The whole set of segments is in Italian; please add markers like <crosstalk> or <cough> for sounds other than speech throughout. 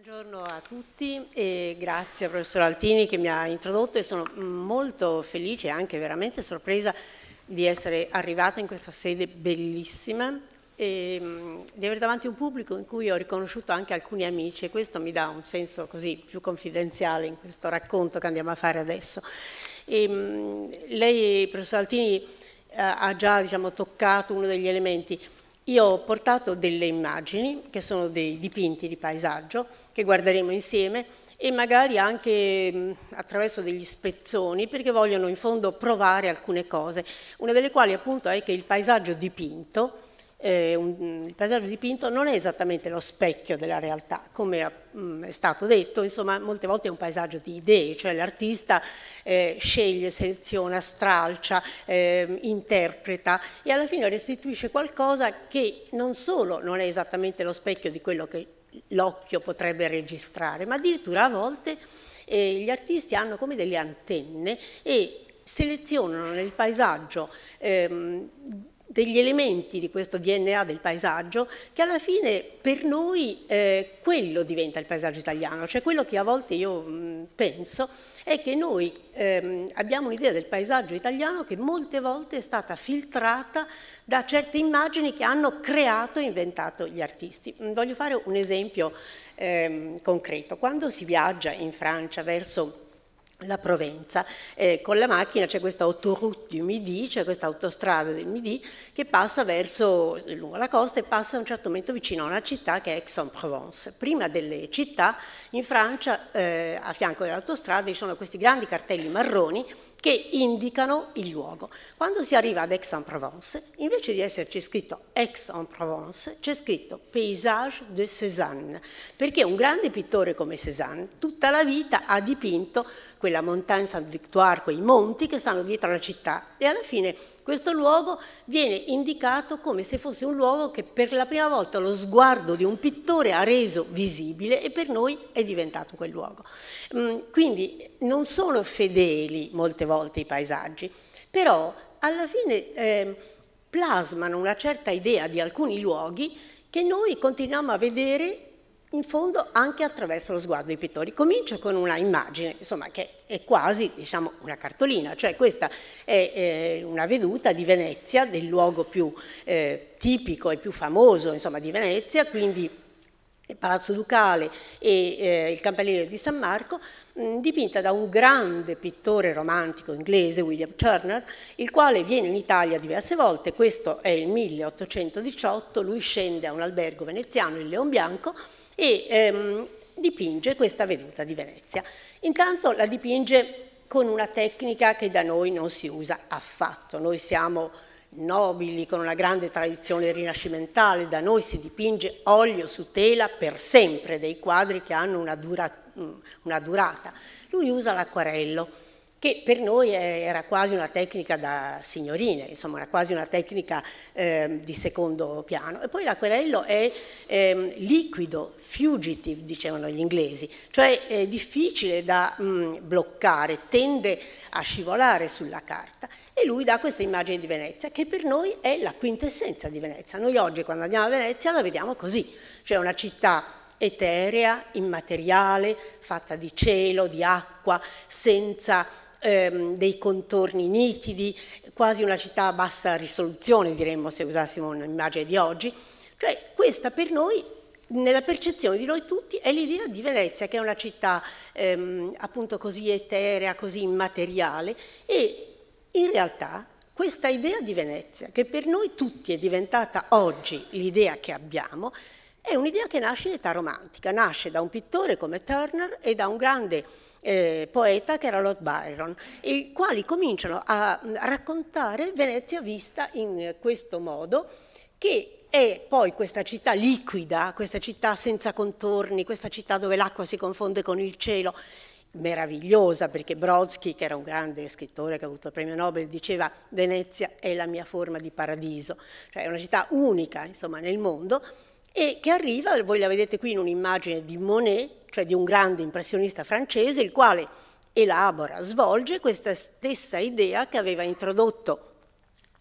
Buongiorno a tutti e grazie al professor Altini che mi ha introdotto e sono molto felice e anche veramente sorpresa di essere arrivata in questa sede bellissima e mm, di avere davanti un pubblico in cui ho riconosciuto anche alcuni amici e questo mi dà un senso così più confidenziale in questo racconto che andiamo a fare adesso. E, mm, lei, professor Altini, eh, ha già diciamo, toccato uno degli elementi. Io ho portato delle immagini che sono dei dipinti di paesaggio che guarderemo insieme e magari anche mm, attraverso degli spezzoni perché vogliono in fondo provare alcune cose, una delle quali appunto è che il paesaggio dipinto, eh, un, mm, il paesaggio dipinto non è esattamente lo specchio della realtà, come mh, mm, è stato detto, insomma molte volte è un paesaggio di idee, cioè l'artista eh, sceglie, seleziona, stralcia, eh, interpreta e alla fine restituisce qualcosa che non solo non è esattamente lo specchio di quello che l'occhio potrebbe registrare, ma addirittura a volte eh, gli artisti hanno come delle antenne e selezionano nel paesaggio ehm, degli elementi di questo DNA del paesaggio che alla fine per noi eh, quello diventa il paesaggio italiano, cioè quello che a volte io mh, mm, penso è che noi ehm, abbiamo un'idea del paesaggio italiano che molte volte è stata filtrata da certe immagini che hanno creato e inventato gli artisti. Mm, voglio fare un esempio ehm, concreto. Quando si viaggia in Francia verso la Provenza. Eh, con la macchina c'è questa autoroute du Midi, cioè questa autostrada del Midi, che passa verso, lungo la costa e passa a un certo momento vicino a una città che è Aix-en-Provence. Prima delle città, in Francia, eh, a fianco dell'autostrada, ci sono questi grandi cartelli marroni che indicano il luogo. Quando si arriva ad Aix-en-Provence, invece di esserci scritto Aix-en-Provence, c'è scritto Paysage de Cézanne, perché un grande pittore come Cézanne tutta la vita ha dipinto quella Montagne Saint-Victoire, quei monti che stanno dietro la città e alla fine questo luogo viene indicato come se fosse un luogo che per la prima volta lo sguardo di un pittore ha reso visibile e per noi è diventato quel luogo. Mm, quindi non sono fedeli molte volte i paesaggi, però alla fine eh, plasmano una certa idea di alcuni luoghi che noi continuiamo a vedere in fondo anche attraverso lo sguardo dei pittori. Comincio con una immagine, insomma, che è quasi diciamo, una cartolina, cioè questa è eh, una veduta di Venezia, del luogo più eh, tipico e più famoso insomma, di Venezia, quindi il Palazzo Ducale e eh, il Campanile di San Marco, mh, mm, dipinta da un grande pittore romantico inglese, William Turner, il quale viene in Italia diverse volte, questo è il 1818, lui scende a un albergo veneziano, il Leon Bianco, e ehm, dipinge questa veduta di Venezia. Intanto la dipinge con una tecnica che da noi non si usa affatto, noi siamo nobili con una grande tradizione rinascimentale, da noi si dipinge olio su tela per sempre, dei quadri che hanno una, dura, una durata. Lui usa l'acquarello che per noi era quasi una tecnica da signorine, insomma era quasi una tecnica eh, di secondo piano. E poi l'acquerello è eh, liquido, fugitive dicevano gli inglesi, cioè è difficile da mh, mm, bloccare, tende a scivolare sulla carta e lui dà questa immagine di Venezia che per noi è la quintessenza di Venezia. Noi oggi quando andiamo a Venezia la vediamo così, cioè una città eterea, immateriale, fatta di cielo, di acqua, senza ehm, dei contorni nitidi, quasi una città a bassa risoluzione, diremmo se usassimo un'immagine di oggi. Cioè questa per noi, nella percezione di noi tutti, è l'idea di Venezia, che è una città ehm, appunto così eterea, così immateriale e in realtà questa idea di Venezia, che per noi tutti è diventata oggi l'idea che abbiamo, è un'idea che nasce in età romantica, nasce da un pittore come Turner e da un grande eh, poeta che era Lord Byron, i quali cominciano a, mm, raccontare Venezia vista in questo modo che è poi questa città liquida, questa città senza contorni, questa città dove l'acqua si confonde con il cielo, meravigliosa perché Brodsky, che era un grande scrittore che ha avuto il premio Nobel, diceva Venezia è la mia forma di paradiso, cioè è una città unica insomma, nel mondo e che arriva, voi la vedete qui in un'immagine di Monet, cioè di un grande impressionista francese, il quale elabora, svolge questa stessa idea che aveva introdotto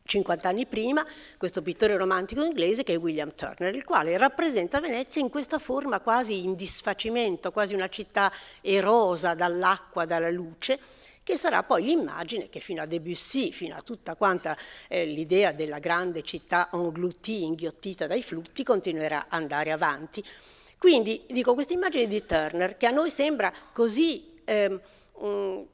50 anni prima questo pittore romantico inglese che è William Turner, il quale rappresenta Venezia in questa forma quasi in disfacimento, quasi una città erosa dall'acqua, dalla luce, che sarà poi l'immagine che fino a Debussy, fino a tutta quanta eh, l'idea della grande città engloutie, inghiottita dai flutti, continuerà ad andare avanti. Quindi dico questa immagine di Turner che a noi sembra così, ehm, mm, eh,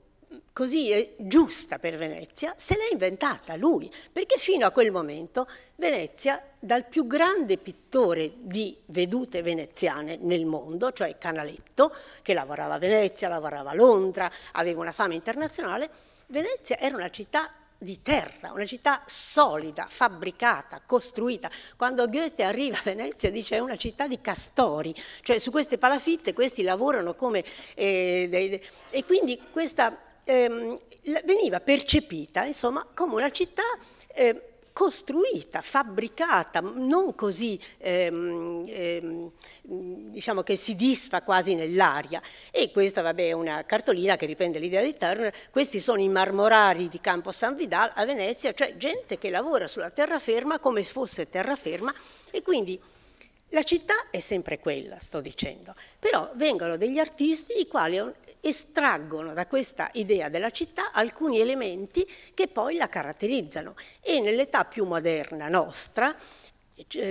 così giusta per Venezia, se l'è inventata lui, perché fino a quel momento Venezia dal più grande pittore di vedute veneziane nel mondo, cioè Canaletto, che lavorava a Venezia, lavorava a Londra, aveva una fama internazionale, Venezia era una città di terra, una città solida, fabbricata, costruita. Quando Goethe arriva a Venezia dice è una città di castori, cioè su queste palafitte questi lavorano come... Eh, dei, dei, e quindi questa eh, veniva percepita insomma come una città... Eh, costruita, fabbricata, non così ehm, ehm, diciamo che si disfa quasi nell'aria. E questa vabbè, è una cartolina che riprende l'idea di Turner, questi sono i marmorari di Campo San Vidal a Venezia, cioè gente che lavora sulla terraferma come fosse terraferma e quindi la città è sempre quella, sto dicendo, però vengono degli artisti i quali estraggono da questa idea della città alcuni elementi che poi la caratterizzano e nell'età più moderna nostra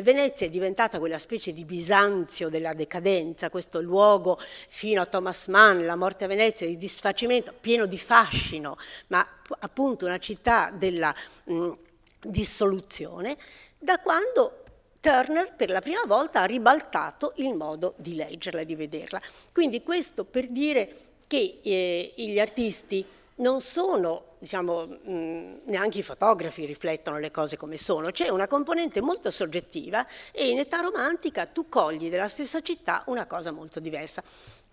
Venezia è diventata quella specie di Bisanzio della decadenza, questo luogo fino a Thomas Mann, la morte a Venezia, di disfacimento, pieno di fascino, ma appunto una città della mh, dissoluzione, da quando Turner per la prima volta ha ribaltato il modo di leggerla e di vederla. Quindi questo per dire che eh, gli artisti non sono, diciamo, mh, neanche i fotografi riflettono le cose come sono, c'è una componente molto soggettiva e in età romantica tu cogli della stessa città una cosa molto diversa.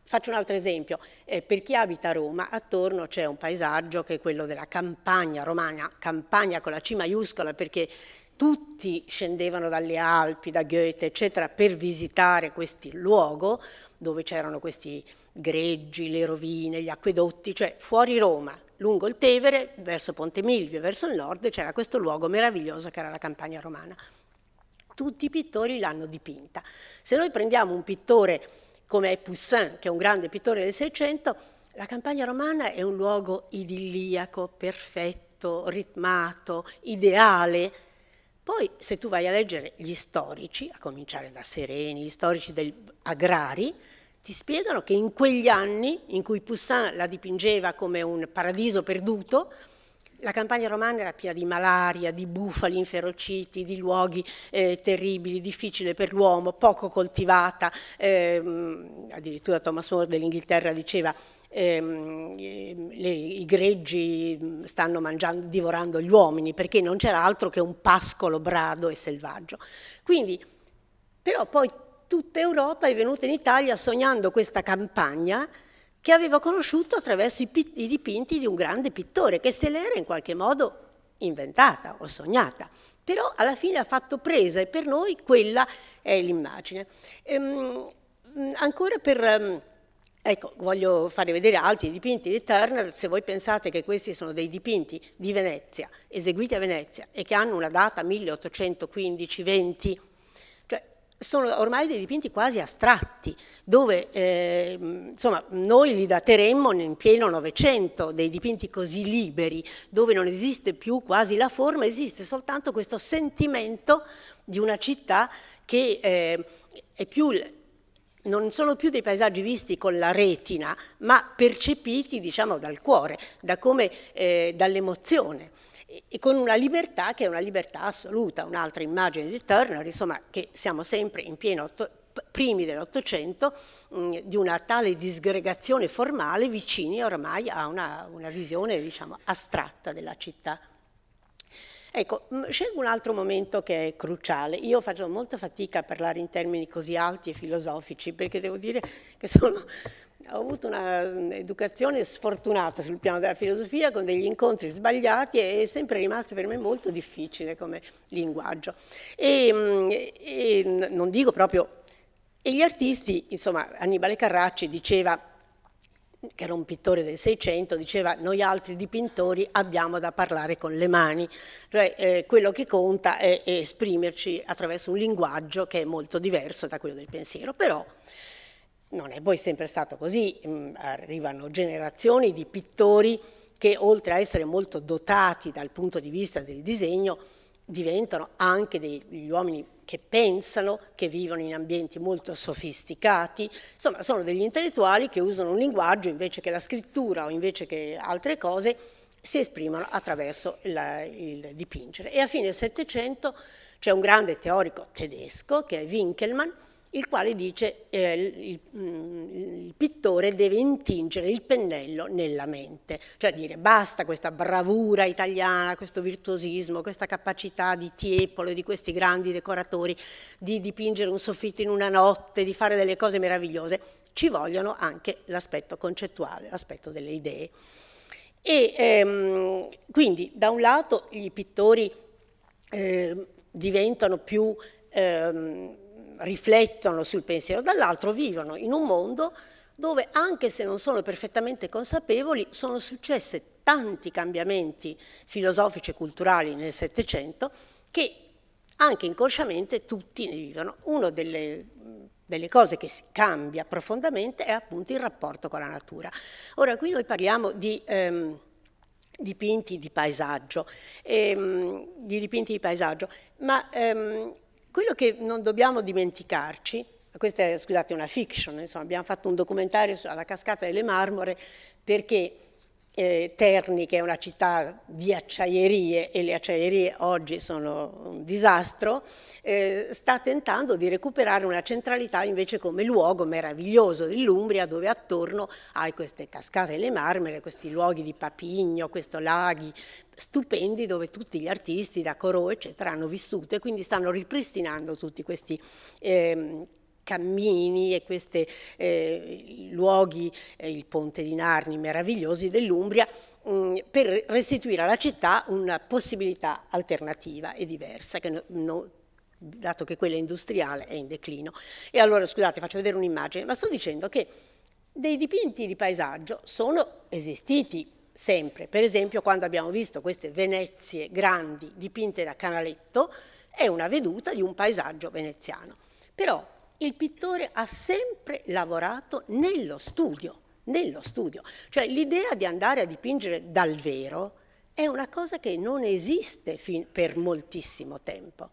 Faccio un altro esempio, eh, per chi abita a Roma attorno c'è un paesaggio che è quello della campagna romana, campagna con la C maiuscola perché tutti scendevano dalle Alpi, da Goethe, eccetera, per visitare questo luogo dove c'erano questi greggi, le rovine, gli acquedotti, cioè fuori Roma, lungo il Tevere, verso Ponte Milvio, verso il nord, c'era questo luogo meraviglioso che era la campagna romana. Tutti i pittori l'hanno dipinta. Se noi prendiamo un pittore come Poussin, che è un grande pittore del Seicento, la campagna romana è un luogo idilliaco, perfetto, ritmato, ideale, poi se tu vai a leggere gli storici, a cominciare da Sereni, gli storici del, agrari, ti spiegano che in quegli anni in cui Poussin la dipingeva come un paradiso perduto, la campagna romana era piena di malaria, di bufali inferociti, di luoghi eh, terribili, difficili per l'uomo, poco coltivata. Eh, addirittura Thomas More dell'Inghilterra diceva ehm, le, i greggi mm, stanno mangiando, divorando gli uomini, perché non c'era altro che un pascolo brado e selvaggio. Quindi, però poi tutta Europa è venuta in Italia sognando questa campagna che aveva conosciuto attraverso i, i dipinti di un grande pittore, che se l'era in qualche modo inventata o sognata però alla fine ha fatto presa e per noi quella è l'immagine. Ehm, mm, ancora per, mm, Ecco, voglio fare vedere altri dipinti di Turner, se voi pensate che questi sono dei dipinti di Venezia, eseguiti a Venezia e che hanno una data 1815-20, cioè sono ormai dei dipinti quasi astratti, dove eh, insomma, noi li dateremmo in pieno Novecento, dei dipinti così liberi, dove non esiste più quasi la forma, esiste soltanto questo sentimento di una città che eh, è più non sono più dei paesaggi visti con la retina, ma percepiti diciamo, dal cuore, da eh, dall'emozione e con una libertà che è una libertà assoluta, un'altra immagine di Turner, insomma, che siamo sempre in pieno primi dell'Ottocento, mm, di una tale disgregazione formale vicini ormai a una, una visione diciamo, astratta della città. Ecco, mm, scelgo un altro momento che è cruciale. Io faccio molta fatica a parlare in termini così alti e filosofici perché devo dire che sono ho avuto un'educazione mm, sfortunata sul piano della filosofia con degli incontri sbagliati e è sempre rimasto per me molto difficile come linguaggio. E, mm, e non dico proprio... E gli artisti, insomma, Annibale Carracci diceva che era un pittore del Seicento, diceva noi altri dipintori abbiamo da parlare con le mani, cioè, eh, quello che conta è, è, esprimerci attraverso un linguaggio che è molto diverso da quello del pensiero, però non è poi sempre stato così, mm, arrivano generazioni di pittori che oltre a essere molto dotati dal punto di vista del disegno, diventano anche degli uomini che pensano, che vivono in ambienti molto sofisticati, insomma sono degli intellettuali che usano un linguaggio invece che la scrittura o invece che altre cose si esprimono attraverso la, il dipingere. E a fine Settecento c'è un grande teorico tedesco che è Winkelmann il quale dice eh, il, mm, il, pittore deve intingere il pennello nella mente, cioè dire basta questa bravura italiana, questo virtuosismo, questa capacità di Tiepolo e di questi grandi decoratori di dipingere un soffitto in una notte, di fare delle cose meravigliose, ci vogliono anche l'aspetto concettuale, l'aspetto delle idee. E ehm, quindi da un lato i pittori eh, diventano più... Ehm, riflettono sul pensiero dall'altro vivono in un mondo dove anche se non sono perfettamente consapevoli sono successe tanti cambiamenti filosofici e culturali nel Settecento che anche inconsciamente tutti ne vivono. Una delle, delle, cose che si cambia profondamente è appunto il rapporto con la natura. Ora qui noi parliamo di... Ehm, dipinti di paesaggio, ehm, di dipinti di paesaggio, ma ehm, quello che non dobbiamo dimenticarci, questa è, scusate, una fiction, insomma, abbiamo fatto un documentario sulla cascata delle marmore perché eh, Terni, che è una città di acciaierie e le acciaierie oggi sono un disastro, eh, sta tentando di recuperare una centralità invece come luogo meraviglioso dell'Umbria dove attorno hai queste cascate delle marmere, questi luoghi di Papigno, questi laghi stupendi dove tutti gli artisti da Corot eccetera hanno vissuto e quindi stanno ripristinando tutti questi eh, cammini e questi eh, luoghi, eh, il ponte di Narni meravigliosi dell'Umbria, mm, per restituire alla città una possibilità alternativa e diversa, che no, no, dato che quella industriale è in declino. E allora, scusate, faccio vedere un'immagine, ma sto dicendo che dei dipinti di paesaggio sono esistiti sempre. Per esempio, quando abbiamo visto queste Venezie grandi dipinte da Canaletto, è una veduta di un paesaggio veneziano. Però il pittore ha sempre lavorato nello studio, nello studio. Cioè l'idea di andare a dipingere dal vero è una cosa che non esiste per moltissimo tempo.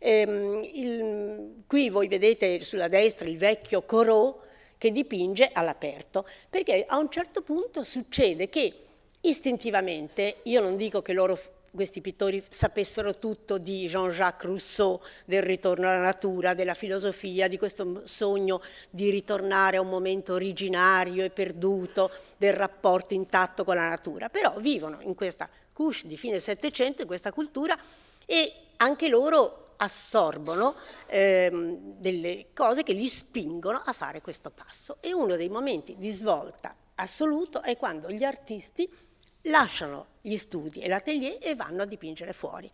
Ehm, il, qui voi vedete sulla destra il vecchio Corot che dipinge all'aperto, perché a un certo punto succede che istintivamente, io non dico che loro questi pittori sapessero tutto di Jean-Jacques Rousseau, del ritorno alla natura, della filosofia, di questo sogno di ritornare a un momento originario e perduto del rapporto intatto con la natura. Però vivono in questa couche di fine Settecento, in questa cultura e anche loro assorbono ehm, delle cose che li spingono a fare questo passo. E uno dei momenti di svolta assoluto è quando gli artisti lasciano gli studi e l'atelier e vanno a dipingere fuori.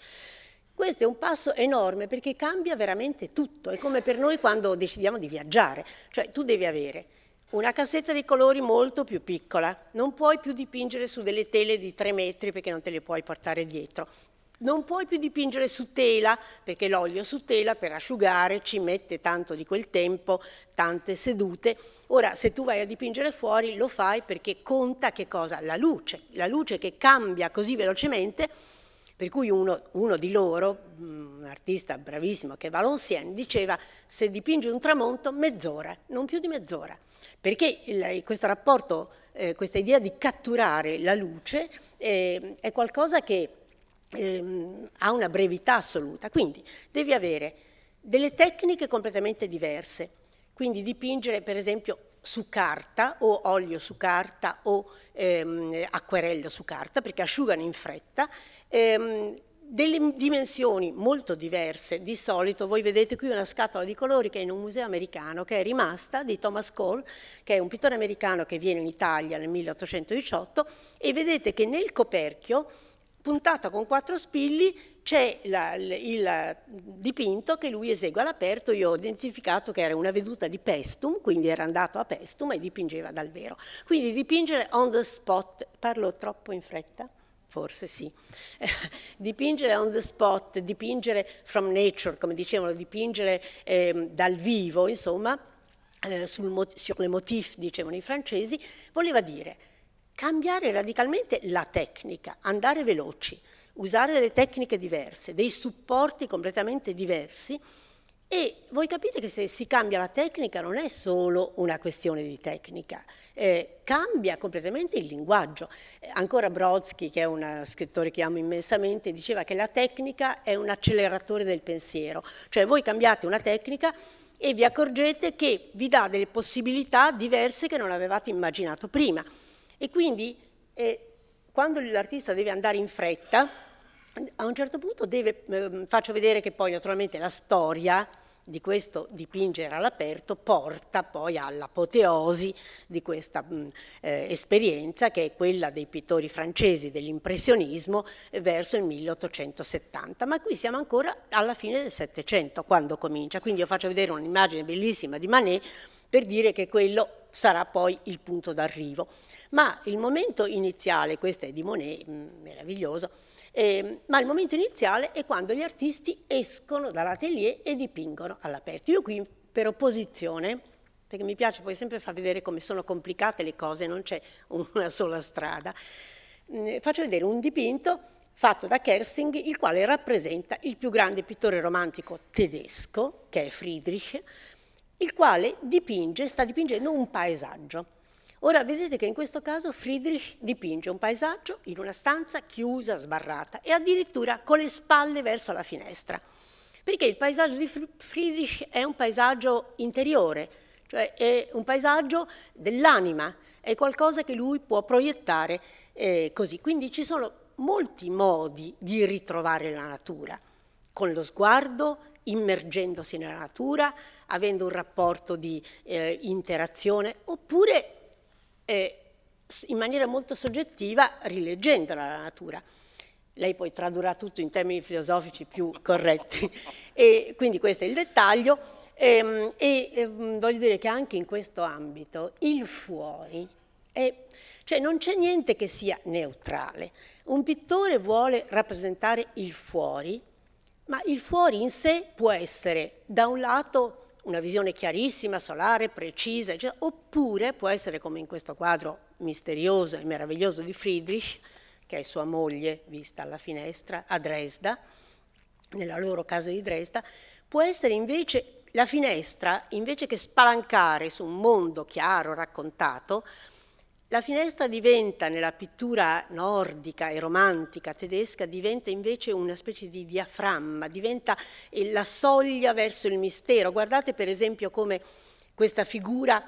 Questo è un passo enorme perché cambia veramente tutto, è come per noi quando decidiamo di viaggiare, cioè tu devi avere una cassetta di colori molto più piccola, non puoi più dipingere su delle tele di 3 metri perché non te le puoi portare dietro, non puoi più dipingere su tela, perché l'olio su tela per asciugare ci mette tanto di quel tempo, tante sedute. Ora, se tu vai a dipingere fuori, lo fai perché conta che cosa? La luce, la luce che cambia così velocemente, per cui uno, uno di loro, un mm, artista bravissimo che è Valenciennes, diceva se dipingi un tramonto, mezz'ora, non più di mezz'ora. Perché il, questo rapporto, eh, questa idea di catturare la luce eh, è qualcosa che ehm, ha una brevità assoluta, quindi devi avere delle tecniche completamente diverse, quindi dipingere per esempio su carta o olio su carta o ehm, acquerello su carta perché asciugano in fretta, ehm, delle dimensioni molto diverse. Di solito voi vedete qui una scatola di colori che è in un museo americano che è rimasta di Thomas Cole, che è un pittore americano che viene in Italia nel 1818 e vedete che nel coperchio puntata con quattro spilli c'è il eh, dipinto che lui esegue all'aperto, io ho identificato che era una veduta di Pestum, quindi era andato a Pestum e dipingeva dal vero. Quindi dipingere on the spot, parlo troppo in fretta? Forse sì. <laughs> dipingere on the spot, dipingere from nature, come dicevano, dipingere eh, dal vivo, insomma, eh, sul, sur le motif, dicevano i francesi, voleva dire cambiare radicalmente la tecnica, andare veloci, usare delle tecniche diverse, dei supporti completamente diversi e voi capite che se si cambia la tecnica non è solo una questione di tecnica, eh, cambia completamente il linguaggio. Eh, ancora Brodsky, che è un eh, scrittore che amo immensamente, diceva che la tecnica è un acceleratore del pensiero, cioè voi cambiate una tecnica e vi accorgete che vi dà delle possibilità diverse che non avevate immaginato prima. E quindi eh, quando l'artista deve andare in fretta, a un certo punto deve, eh, faccio vedere che poi naturalmente la storia di questo dipingere all'aperto porta poi all'apoteosi di questa mm, eh, esperienza che è quella dei pittori francesi dell'impressionismo eh, verso il 1870, ma qui siamo ancora alla fine del Settecento quando comincia, quindi io faccio vedere un'immagine bellissima di Manet per dire che quello sarà poi il punto d'arrivo. Ma il momento iniziale, questo è di Monet, mm, meraviglioso, eh, ma il momento iniziale è quando gli artisti escono dall'atelier e dipingono all'aperto. Io qui per opposizione, perché mi piace poi sempre far vedere come sono complicate le cose, non c'è una sola strada, eh, faccio vedere un dipinto fatto da Kersing, il quale rappresenta il più grande pittore romantico tedesco, che è Friedrich, il quale dipinge, sta dipingendo un paesaggio. Ora vedete che in questo caso Friedrich dipinge un paesaggio in una stanza chiusa, sbarrata e addirittura con le spalle verso la finestra, perché il paesaggio di Friedrich è un paesaggio interiore, cioè è un paesaggio dell'anima, è qualcosa che lui può proiettare eh, così. Quindi ci sono molti modi di ritrovare la natura, con lo sguardo, immergendosi nella natura, avendo un rapporto di eh, interazione, oppure eh, in maniera molto soggettiva rileggendola la natura. Lei poi tradurrà tutto in termini filosofici più corretti. e quindi questo è il dettaglio. Ehm, e, e, ehm, voglio dire che anche in questo ambito il fuori, è, cioè non c'è niente che sia neutrale. Un pittore vuole rappresentare il fuori, ma il fuori in sé può essere da un lato una visione chiarissima, solare, precisa, eccetera, oppure può essere come in questo quadro misterioso e meraviglioso di Friedrich, che è sua moglie vista alla finestra a Dresda, nella loro casa di Dresda, può essere invece la finestra, invece che spalancare su un mondo chiaro, raccontato, la finestra diventa, nella pittura nordica e romantica tedesca, diventa invece una specie di diaframma, diventa eh, la soglia verso il mistero. Guardate per esempio come questa figura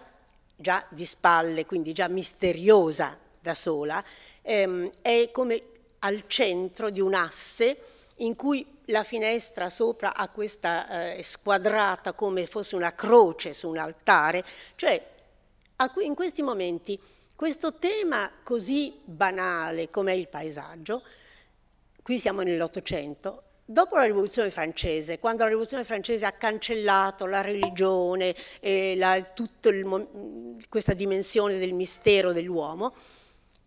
già di spalle, quindi già misteriosa da sola, ehm, è come al centro di un asse in cui la finestra sopra ha questa eh, squadrata come fosse una croce su un altare, cioè in questi momenti questo tema così banale come il paesaggio, qui siamo nell'Ottocento, Dopo la rivoluzione francese, quando la rivoluzione francese ha cancellato la religione e tutta questa dimensione del mistero dell'uomo,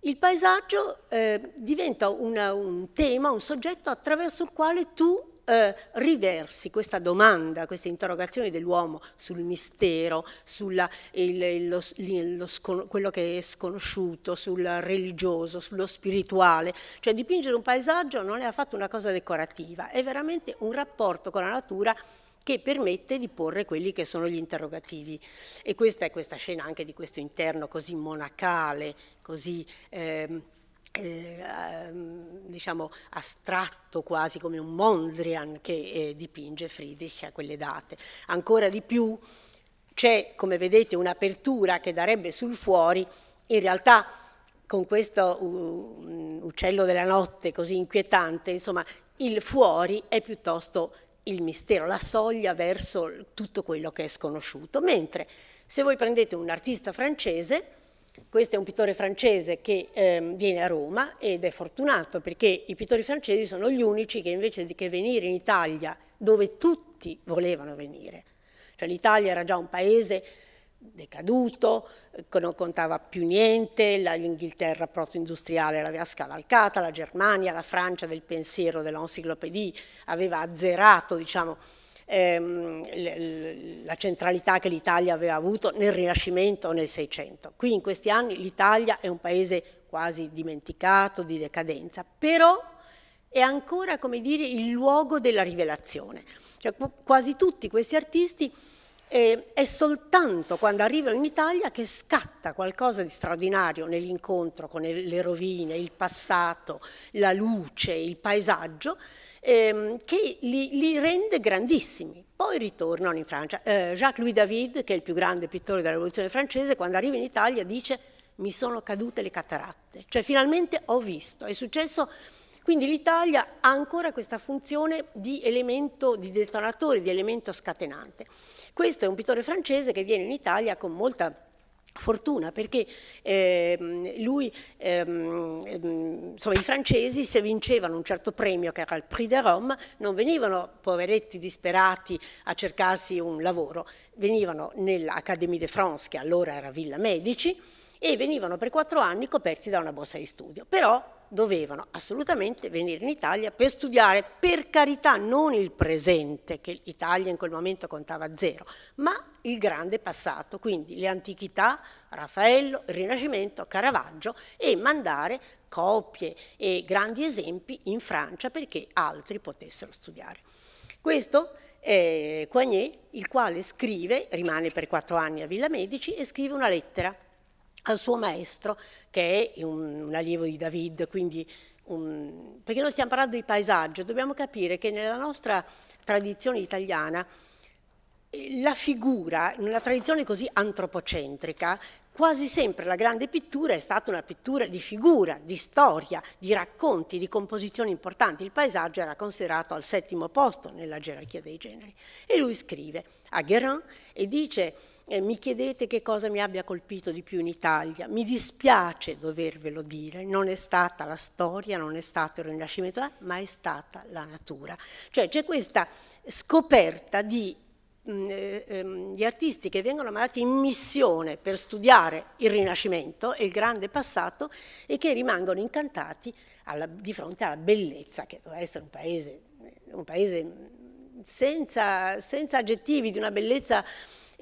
il paesaggio eh, diventa una, un tema, un soggetto attraverso il quale tu eh, riversi questa domanda, queste interrogazioni dell'uomo sul mistero, su quello che è sconosciuto, sul religioso, sullo spirituale. Cioè dipingere un paesaggio non è affatto una cosa decorativa, è veramente un rapporto con la natura che permette di porre quelli che sono gli interrogativi. E questa è questa scena anche di questo interno così monacale, così eh, eh, ehm, diciamo astratto quasi come un Mondrian che eh, dipinge Friedrich a quelle date. Ancora di più c'è, come vedete, un'apertura che darebbe sul fuori, in realtà con questo uh, uccello della notte così inquietante, insomma, il fuori è piuttosto il mistero, la soglia verso tutto quello che è sconosciuto, mentre se voi prendete un artista francese, questo è un pittore francese che ehm, viene a Roma ed è fortunato perché i pittori francesi sono gli unici che invece di che venire in Italia dove tutti volevano venire, cioè l'Italia era già un paese decaduto, non contava più niente, l'Inghilterra proto-industriale l'aveva scavalcata, la Germania, la Francia del pensiero dell'Encyclopédie aveva azzerato diciamo, ehm, la centralità che l'Italia aveva avuto nel Rinascimento o nel Seicento. Qui in questi anni l'Italia è un paese quasi dimenticato, di decadenza, però è ancora come dire il luogo della rivelazione. Cioè, quasi tutti questi artisti eh, è soltanto quando arrivano in Italia che scatta qualcosa di straordinario nell'incontro con le rovine, il passato, la luce, il paesaggio, ehm, che li, li, rende grandissimi. Poi ritornano in Francia. Eh, Jacques-Louis David, che è il più grande pittore della rivoluzione francese, quando arriva in Italia dice mi sono cadute le cataratte. Cioè finalmente ho visto, è successo quindi l'Italia ha ancora questa funzione di elemento, di detonatore, di elemento scatenante. Questo è un pittore francese che viene in Italia con molta fortuna perché eh, lui, ehm, ehm, insomma, i francesi se vincevano un certo premio che era il Prix de Rome non venivano poveretti disperati a cercarsi un lavoro, venivano nell'Académie de France che allora era Villa Medici e venivano per quattro anni coperti da una borsa di studio. Però dovevano assolutamente venire in Italia per studiare, per carità, non il presente, che l'Italia in quel momento contava zero, ma il grande passato, quindi le antichità, Raffaello, il Rinascimento, Caravaggio e mandare coppie e grandi esempi in Francia perché altri potessero studiare. Questo è Coignet, il quale scrive, rimane per quattro anni a Villa Medici e scrive una lettera al suo maestro, che è un, un allievo di David, quindi un, perché noi stiamo parlando di paesaggio, dobbiamo capire che nella nostra tradizione italiana eh, la figura, in una tradizione così antropocentrica, quasi sempre la grande pittura è stata una pittura di figura, di storia, di racconti, di composizioni importanti. Il paesaggio era considerato al settimo posto nella gerarchia dei generi. E lui scrive a Guérin e dice eh, mi chiedete che cosa mi abbia colpito di più in Italia. Mi dispiace dovervelo dire, non è stata la storia, non è stato il Rinascimento, eh, ma è stata la natura. Cioè c'è questa scoperta di gli mm, eh, ehm, artisti che vengono mandati in missione per studiare il Rinascimento e il grande passato e che rimangono incantati alla, di fronte alla bellezza che doveva essere un paese, un paese senza, senza, aggettivi, di una bellezza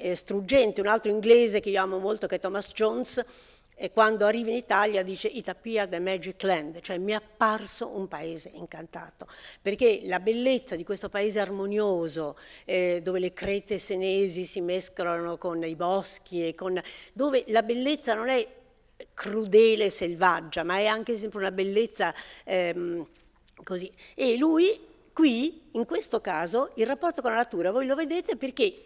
eh, struggente, un altro inglese che io amo molto che è Thomas Jones, e eh, quando arriva in Italia dice It appeared a magic land, cioè mi è apparso un paese incantato, perché la bellezza di questo paese armonioso, eh, dove le crete senesi si mescolano con i boschi, e con, dove la bellezza non è crudele e selvaggia, ma è anche sempre una bellezza ehm, così. E lui qui, in questo caso, il rapporto con la natura, voi lo vedete perché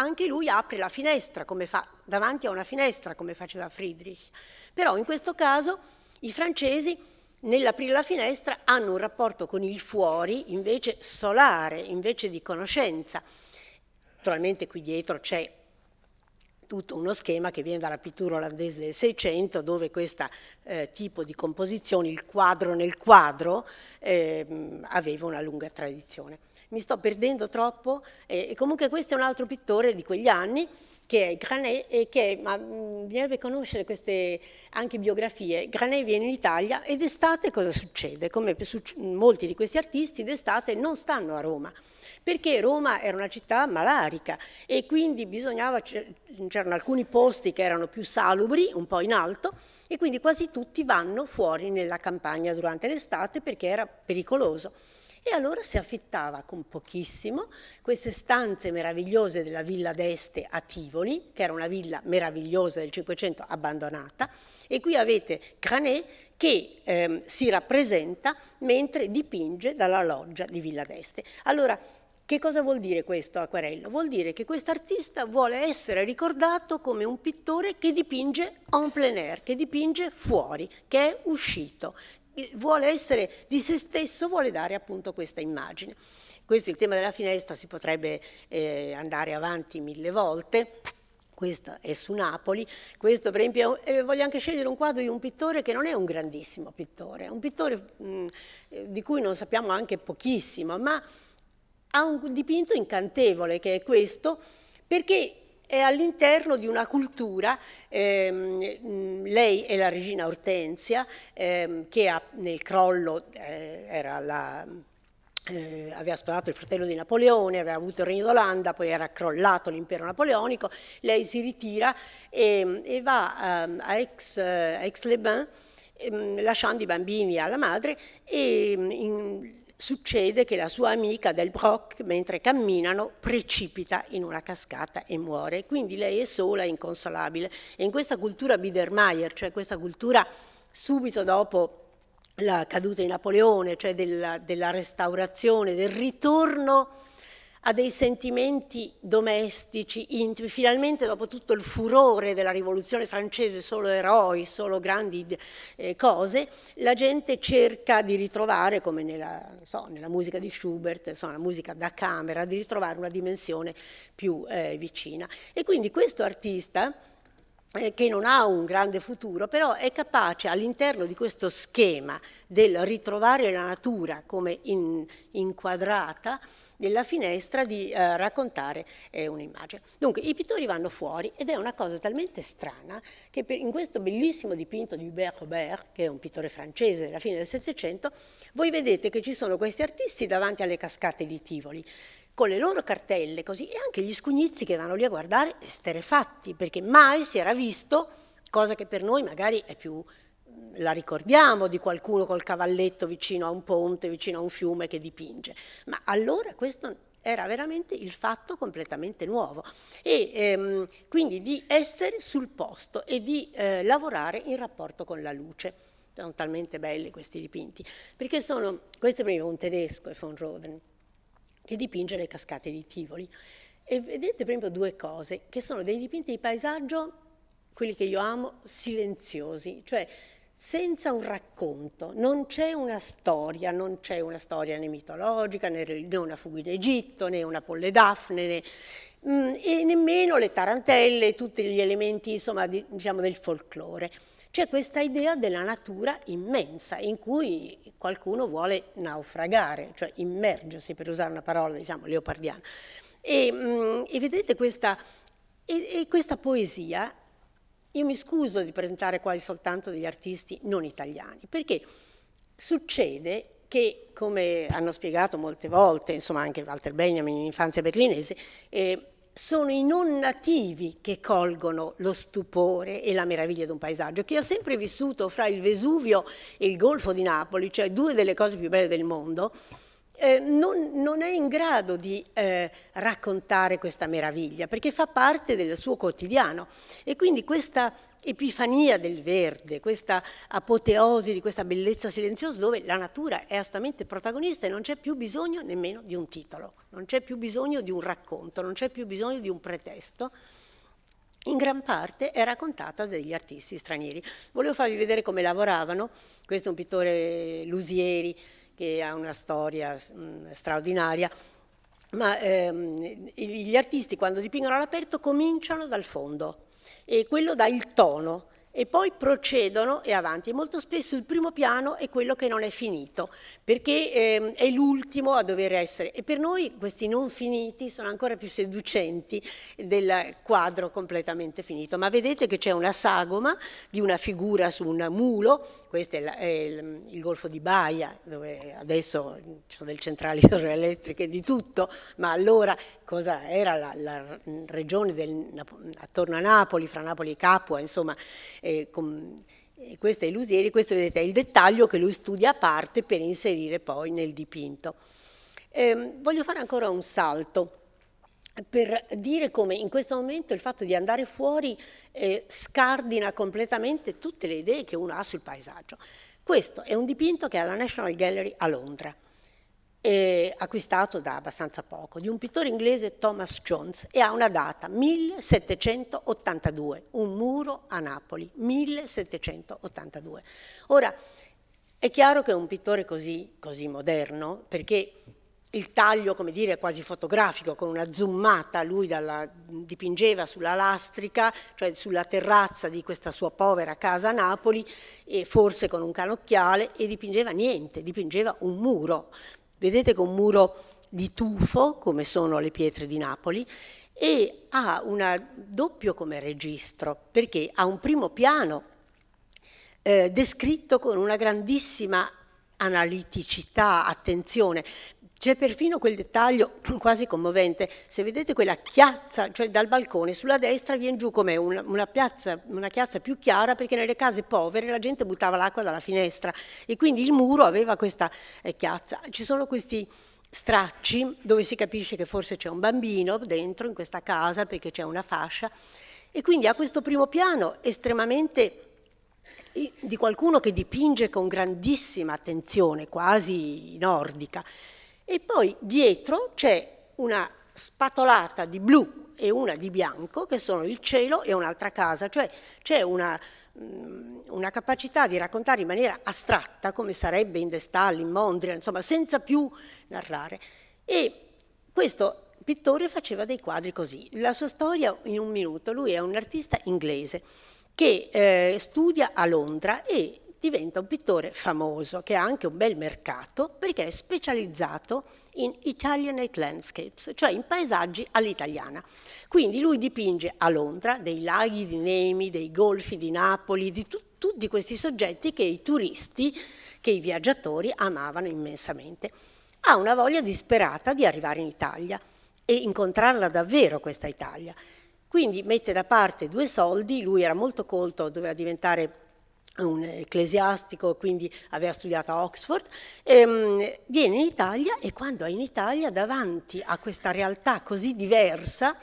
anche lui apre la finestra, fa, davanti a una finestra, come faceva Friedrich. Però in questo caso i francesi nell'aprire la finestra hanno un rapporto con il fuori invece solare, invece di conoscenza. Naturalmente qui dietro c'è tutto uno schema che viene dalla pittura olandese del Seicento, dove questo eh, tipo di composizione, il quadro nel quadro, eh, aveva una lunga tradizione mi sto perdendo troppo. E, comunque questo è un altro pittore di quegli anni che è Granet e che ma, mm, bisognerebbe conoscere queste anche biografie. Granet viene in Italia e d'estate cosa succede? Come su, molti di questi artisti d'estate non stanno a Roma perché Roma era una città malarica e quindi bisognava, c'erano alcuni posti che erano più salubri, un po' in alto, e quindi quasi tutti vanno fuori nella campagna durante l'estate perché era pericoloso. E allora si affittava con pochissimo queste stanze meravigliose della Villa d'Este a Tivoli, che era una villa meravigliosa del Cinquecento abbandonata, e qui avete Cranet che ehm, si rappresenta mentre dipinge dalla loggia di Villa d'Este. Allora, che cosa vuol dire questo acquerello? Vuol dire che quest'artista vuole essere ricordato come un pittore che dipinge en plein air, che dipinge fuori, che è uscito, eh, vuole essere di se stesso, vuole dare appunto questa immagine. Questo è il tema della finestra, si potrebbe eh, andare avanti mille volte. Questo è su Napoli, questo per esempio, eh, voglio anche scegliere un quadro di un pittore che non è un grandissimo pittore, è un pittore mh, mm, eh, di cui non sappiamo anche pochissimo, ma ha un dipinto incantevole che è questo, perché è all'interno di una cultura, ehm, lei è la regina Ortensia, ehm, che ha, nel crollo eh, era la eh, aveva sposato il fratello di Napoleone, aveva avuto il regno d'Olanda, poi era crollato l'impero napoleonico, lei si ritira e, e va um, a eh, Aix-les-Bains, ehm, lasciando i bambini alla madre e in, succede che la sua amica del Brock, mentre camminano, precipita in una cascata e muore. Quindi lei è sola e inconsolabile. E in questa cultura Biedermeier, cioè questa cultura subito dopo la caduta di Napoleone, cioè della, della restaurazione, del ritorno a dei sentimenti domestici, intimi. Finalmente, dopo tutto il furore della rivoluzione francese, solo eroi, solo grandi eh, cose, la gente cerca di ritrovare, come nella, so, nella musica di Schubert, insomma, la musica da camera, di ritrovare una dimensione più eh, vicina. E quindi questo artista eh, che non ha un grande futuro, però è capace all'interno di questo schema del ritrovare la natura come in, inquadrata nella finestra di eh, raccontare eh, un'immagine. Dunque i pittori vanno fuori ed è una cosa talmente strana che per, in questo bellissimo dipinto di Hubert Robert, che è un pittore francese della fine del Settecento, voi vedete che ci sono questi artisti davanti alle cascate di Tivoli con le loro cartelle così, e anche gli scugnizzi che vanno lì a guardare esterefatti, perché mai si era visto, cosa che per noi magari è più mm, la ricordiamo di qualcuno col cavalletto vicino a un ponte, vicino a un fiume che dipinge, ma allora questo era veramente il fatto completamente nuovo e ehm, quindi di essere sul posto e di eh, lavorare in rapporto con la luce. Sono talmente belli questi dipinti, perché sono, questo è prima un tedesco, e von Roden, che dipinge le cascate di Tivoli. E vedete per esempio due cose, che sono dei dipinti di paesaggio, quelli che io amo, silenziosi, cioè senza un racconto, non c'è una storia, non c'è una storia né mitologica, né, né una fuga in Egitto, né una polledafne, né, mh, mm, e nemmeno le tarantelle, tutti gli elementi insomma, di, diciamo, del folklore. C'è questa idea della natura immensa in cui qualcuno vuole naufragare, cioè immergersi, per usare una parola diciamo leopardiana. E, mm, e vedete questa, e, e questa poesia, io mi scuso di presentare quasi soltanto degli artisti non italiani, perché succede che, come hanno spiegato molte volte, insomma anche Walter Benjamin in Infanzia Berlinese, eh, sono i non nativi che colgono lo stupore e la meraviglia di un paesaggio, che ha sempre vissuto fra il Vesuvio e il Golfo di Napoli, cioè due delle cose più belle del mondo, eh, non, non, è in grado di eh, raccontare questa meraviglia perché fa parte del suo quotidiano e quindi questa epifania del verde, questa apoteosi di questa bellezza silenziosa dove la natura è assolutamente protagonista e non c'è più bisogno nemmeno di un titolo, non c'è più bisogno di un racconto, non c'è più bisogno di un pretesto. In gran parte è raccontata dagli artisti stranieri. Volevo farvi vedere come lavoravano, questo è un pittore Lusieri che ha una storia mh, mm, straordinaria, ma ehm, gli artisti quando dipingono all'aperto cominciano dal fondo, e quello dà il tono e poi procedono e avanti. Molto spesso il primo piano è quello che non è finito, perché eh, è l'ultimo a dover essere. E per noi questi non finiti sono ancora più seducenti del quadro completamente finito. Ma vedete che c'è una sagoma di una figura su un mulo, questo è, la, è il, il, Golfo di Baia, dove adesso ci sono delle centrali <laughs> idroelettriche di tutto, ma allora cosa era la, la regione del, attorno a Napoli, fra Napoli e Capua, insomma, eh, con, questo è Lusieri, questo vedete è il dettaglio che lui studia a parte per inserire poi nel dipinto. Eh, voglio fare ancora un salto per dire come in questo momento il fatto di andare fuori eh, scardina completamente tutte le idee che uno ha sul paesaggio. Questo è un dipinto che è alla National Gallery a Londra eh, acquistato da abbastanza poco, di un pittore inglese Thomas Jones e ha una data 1782, un muro a Napoli, 1782. Ora, è chiaro che un pittore così, così moderno, perché il taglio, come dire, è quasi fotografico, con una zoomata, lui dalla, dipingeva sulla lastrica, cioè sulla terrazza di questa sua povera casa a Napoli, e forse con un canocchiale, e dipingeva niente, dipingeva un muro. Vedete che un muro di tufo, come sono le pietre di Napoli, e ha un doppio come registro, perché ha un primo piano eh, descritto con una grandissima analiticità, attenzione, c'è perfino quel dettaglio <clears throat> quasi commovente, se vedete quella chiazza, cioè dal balcone sulla destra viene giù come una, una, piazza, una chiazza più chiara perché nelle case povere la gente buttava l'acqua dalla finestra e quindi il muro aveva questa eh, chiazza. Ci sono questi stracci dove si capisce che forse c'è un bambino dentro in questa casa perché c'è una fascia e quindi ha questo primo piano estremamente di qualcuno che dipinge con grandissima attenzione, quasi nordica e poi dietro c'è una spatolata di blu e una di bianco che sono il cielo e un'altra casa, cioè c'è una, mm, una, capacità di raccontare in maniera astratta come sarebbe in De Stalli, in Mondria, insomma senza più narrare. E questo pittore faceva dei quadri così. La sua storia in un minuto, lui è un artista inglese che eh, studia a Londra e diventa un pittore famoso che ha anche un bel mercato perché è specializzato in Italianate landscapes, cioè in paesaggi all'italiana. Quindi lui dipinge a Londra dei laghi di Nemi, dei golfi di Napoli, di tu tutti questi soggetti che i turisti, che i viaggiatori amavano immensamente. Ha una voglia disperata di arrivare in Italia e incontrarla davvero questa Italia. Quindi mette da parte due soldi, lui era molto colto, doveva diventare un ecclesiastico, quindi aveva studiato a Oxford, ehm, viene in Italia e quando è in Italia, davanti a questa realtà così diversa,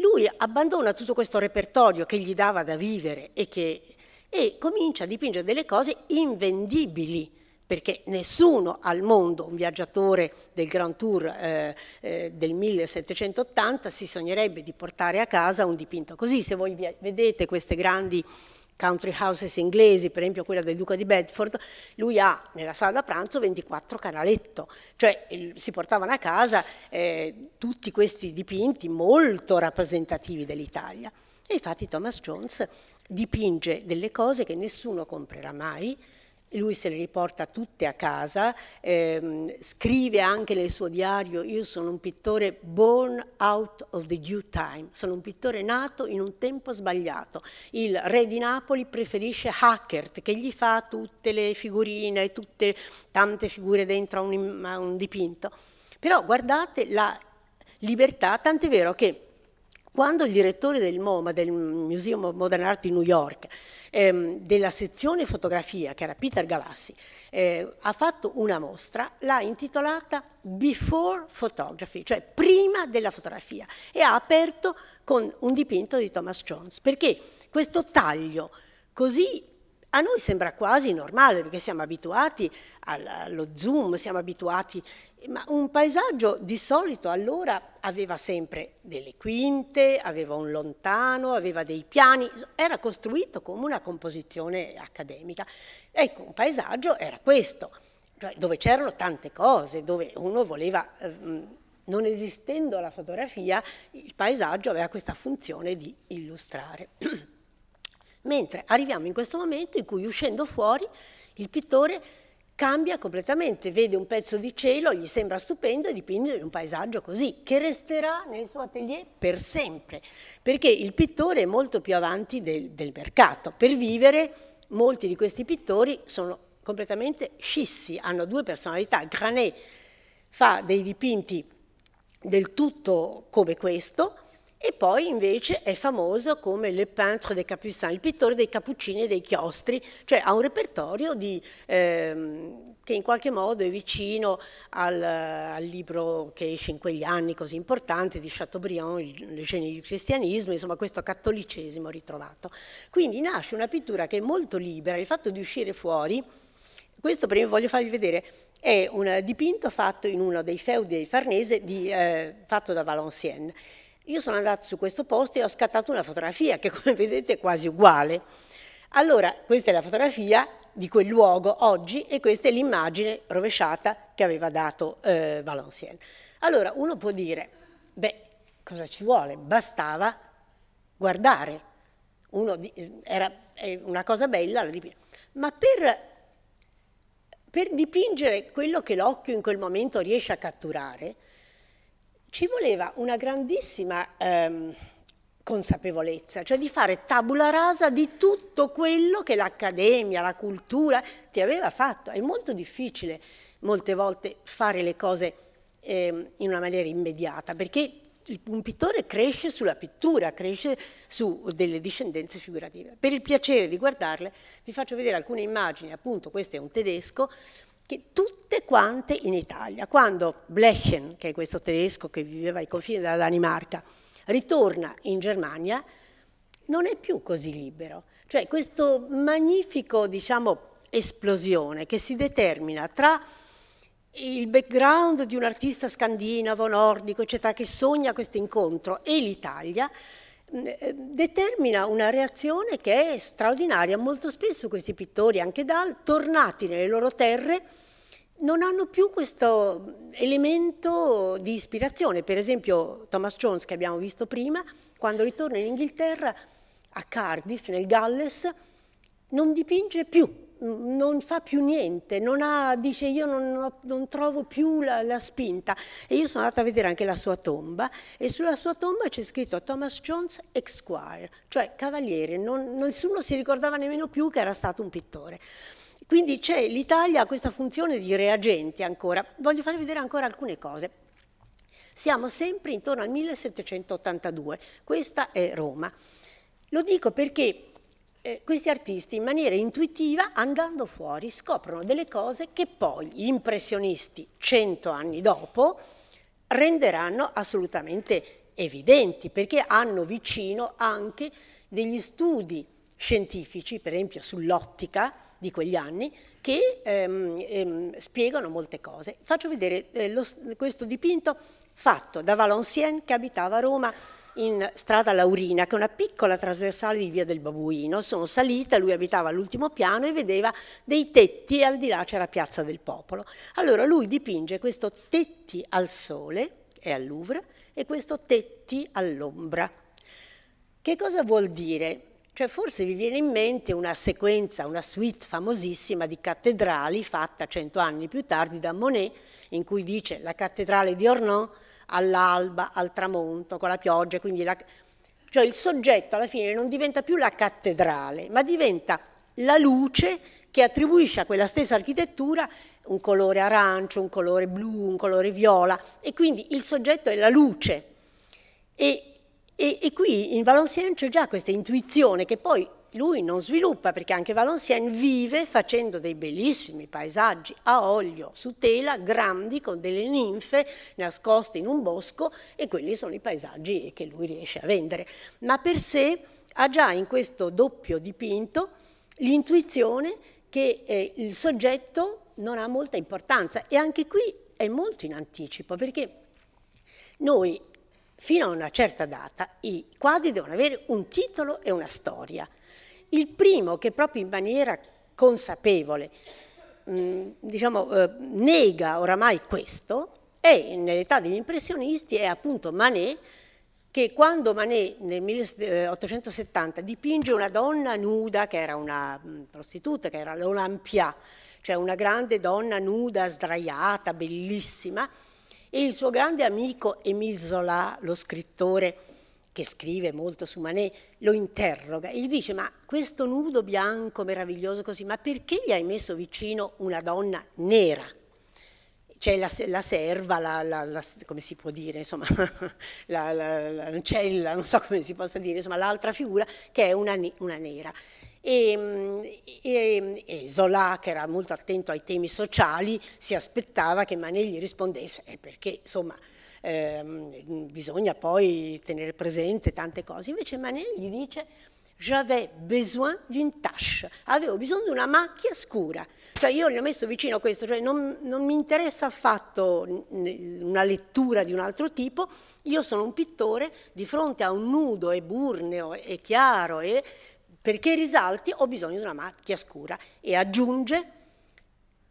lui abbandona tutto questo repertorio che gli dava da vivere e, che, e comincia a dipingere delle cose invendibili, perché nessuno al mondo, un viaggiatore del Grand Tour eh, eh, del 1780, si sognerebbe di portare a casa un dipinto così. Se voi vedete queste grandi country houses inglesi, per esempio quella del duca di Bedford, lui ha nella sala da pranzo 24 canaletto, cioè si portavano a casa eh, tutti questi dipinti molto rappresentativi dell'Italia. E infatti Thomas Jones dipinge delle cose che nessuno comprerà mai, lui se le riporta tutte a casa, ehm, scrive anche nel suo diario, io sono un pittore born out of the due time, sono un pittore nato in un tempo sbagliato. Il re di Napoli preferisce Hackert che gli fa tutte le figurine, tutte tante figure dentro a un, a un dipinto. Però guardate la libertà, tant'è vero che quando il direttore del MoMA, del Museum of Modern Art di New York, ehm, della sezione fotografia, che era Peter Galassi, eh, ha fatto una mostra, l'ha intitolata Before Photography, cioè prima della fotografia, e ha aperto con un dipinto di Thomas Jones, perché questo taglio così a noi sembra quasi normale perché siamo abituati allo zoom, siamo abituati ma un paesaggio di solito allora aveva sempre delle quinte, aveva un lontano, aveva dei piani, era costruito come una composizione accademica. Ecco, un paesaggio era questo, cioè dove c'erano tante cose, dove uno voleva, ehm, non esistendo la fotografia, il paesaggio aveva questa funzione di illustrare. <clears throat> Mentre arriviamo in questo momento in cui uscendo fuori il pittore cambia completamente, vede un pezzo di cielo, gli sembra stupendo e dipinge un paesaggio così, che resterà nel suo atelier per sempre, perché il pittore è molto più avanti del, del mercato. Per vivere molti di questi pittori sono completamente scissi, hanno due personalità. Granet fa dei dipinti del tutto come questo, e poi invece è famoso come Le peintre des Capucins, il pittore dei cappuccini e dei chiostri, cioè ha un repertorio di, ehm, che in qualche modo è vicino al, al, libro che esce in quegli anni così importante di Chateaubriand, Le geni del cristianismo, insomma questo cattolicesimo ritrovato. Quindi nasce una pittura che è molto libera, il fatto di uscire fuori, questo prima voglio farvi vedere, è un dipinto fatto in uno dei feudi farnese di, eh, fatto da Valenciennes io sono andata su questo posto e ho scattato una fotografia che <laughs> come vedete è quasi uguale. Allora, questa è la fotografia di quel luogo oggi e questa è l'immagine rovesciata che aveva dato eh, Valenciennes. Allora, uno può dire, beh, cosa ci vuole? Bastava guardare. Di, era una cosa bella la dipinta. Ma per, per dipingere quello che l'occhio in quel momento riesce a catturare, ci voleva una grandissima ehm, consapevolezza, cioè di fare tabula rasa di tutto quello che l'accademia, la cultura ti aveva fatto. È molto difficile molte volte fare le cose ehm, in una maniera immediata, perché un pittore cresce sulla pittura, cresce su delle discendenze figurative. Per il piacere di guardarle vi faccio vedere alcune immagini, appunto questo è un tedesco, che tutte quante in Italia. Quando Blechen, che è questo tedesco che viveva ai confini della Danimarca, ritorna in Germania, non è più così libero. Cioè questo magnifico, diciamo, esplosione che si determina tra il background di un artista scandinavo, nordico, eccetera, che sogna questo incontro e l'Italia, determina una reazione che è straordinaria. Molto spesso questi pittori, anche Dal, tornati nelle loro terre, non hanno più questo elemento di ispirazione. Per esempio Thomas Jones, che abbiamo visto prima, quando ritorna in Inghilterra, a Cardiff, nel Galles, non dipinge più non fa più niente, non ha, dice io non, non trovo più la, la, spinta. E io sono andata a vedere anche la sua tomba e sulla sua tomba c'è scritto Thomas Jones Exquire, cioè cavaliere, non, nessuno si ricordava nemmeno più che era stato un pittore. Quindi l'Italia ha questa funzione di reagenti ancora. Voglio farvi vedere ancora alcune cose. Siamo sempre intorno al 1782, questa è Roma. Lo dico perché eh, questi artisti in maniera intuitiva, andando fuori, scoprono delle cose che poi gli impressionisti, cento anni dopo, renderanno assolutamente evidenti, perché hanno vicino anche degli studi scientifici, per esempio sull'ottica di quegli anni, che ehm, ehm, spiegano molte cose. Faccio vedere eh, lo, questo dipinto fatto da Valenciennes che abitava a Roma in strada Laurina, che è una piccola trasversale di via del Babuino. Sono salita, lui abitava all'ultimo piano e vedeva dei tetti e al di là c'era Piazza del Popolo. Allora lui dipinge questo tetti al sole, è al Louvre, e questo tetti all'ombra. Che cosa vuol dire? Cioè forse vi viene in mente una sequenza, una suite famosissima di cattedrali fatta cento anni più tardi da Monet, in cui dice la cattedrale di Ornans all'alba, al tramonto, con la pioggia, quindi la, cioè il soggetto alla fine non diventa più la cattedrale, ma diventa la luce che attribuisce a quella stessa architettura un colore arancio, un colore blu, un colore viola e quindi il soggetto è la luce. E, e, e qui in Valenciennes c'è già questa intuizione che poi lui non sviluppa perché anche Valenciennes vive facendo dei bellissimi paesaggi a olio su tela grandi con delle ninfe nascoste in un bosco e quelli sono i paesaggi che lui riesce a vendere. Ma per sé ha già in questo doppio dipinto l'intuizione che eh, il soggetto non ha molta importanza e anche qui è molto in anticipo perché noi fino a una certa data i quadri devono avere un titolo e una storia. Il primo che proprio in maniera consapevole mm, diciamo, eh, nega oramai questo è nell'età degli impressionisti è appunto Manet che quando Manet nel 1870 eh, dipinge una donna nuda che era una mm, prostituta, che era l'Olympia, cioè una grande donna nuda, sdraiata, bellissima, e il suo grande amico Emile Zola, lo scrittore che scrive molto su Manet, lo interroga e gli dice ma questo nudo bianco meraviglioso così, ma perché gli hai messo vicino una donna nera? C'è la, la serva, la, la, la, come si può dire, insomma, <laughs> la, l'ancella, non so come si possa dire, insomma, l'altra figura che è una, una nera. E, e, e, Zola, che era molto attento ai temi sociali, si aspettava che Manet gli rispondesse, eh, perché insomma eh, bisogna poi tenere presente tante cose. Invece Manet gli dice j'avais besoin d'une tache, avevo bisogno di una macchia scura. Cioè io gli ho messo vicino a questo, cioè non, non mi interessa affatto una lettura di un altro tipo, io sono un pittore di fronte a un nudo e burneo e chiaro e perché risalti ho bisogno di una macchia scura e aggiunge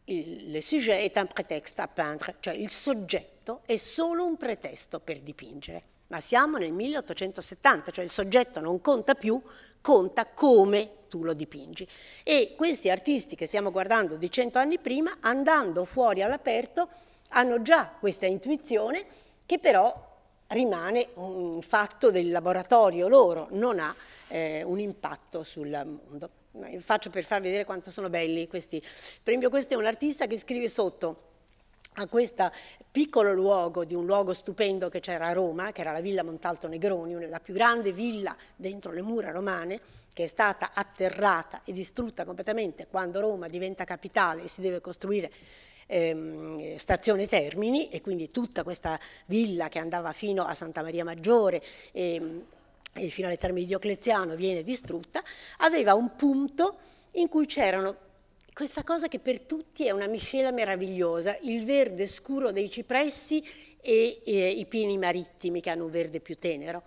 il, le sujet est un pretesto à peindre, cioè il soggetto è solo un pretesto per dipingere. Ma siamo nel 1870, cioè il soggetto non conta più, conta come tu lo dipingi. E questi artisti che stiamo guardando di cento anni prima, andando fuori all'aperto, hanno già questa intuizione che però rimane un fatto del laboratorio loro, non ha eh, un impatto sul mondo faccio per far vedere quanto sono belli questi. Per esempio questo è un artista che scrive sotto a questo piccolo luogo di un luogo stupendo che c'era a Roma, che era la Villa Montalto Negroni, la più grande villa dentro le mura romane, che è stata atterrata e distrutta completamente quando Roma diventa capitale e si deve costruire ehm, stazione Termini e quindi tutta questa villa che andava fino a Santa Maria Maggiore ehm, il finale termine Diocleziano viene distrutta, aveva un punto in cui c'erano questa cosa che per tutti è una miscela meravigliosa, il verde scuro dei cipressi e, e i pini marittimi che hanno un verde più tenero.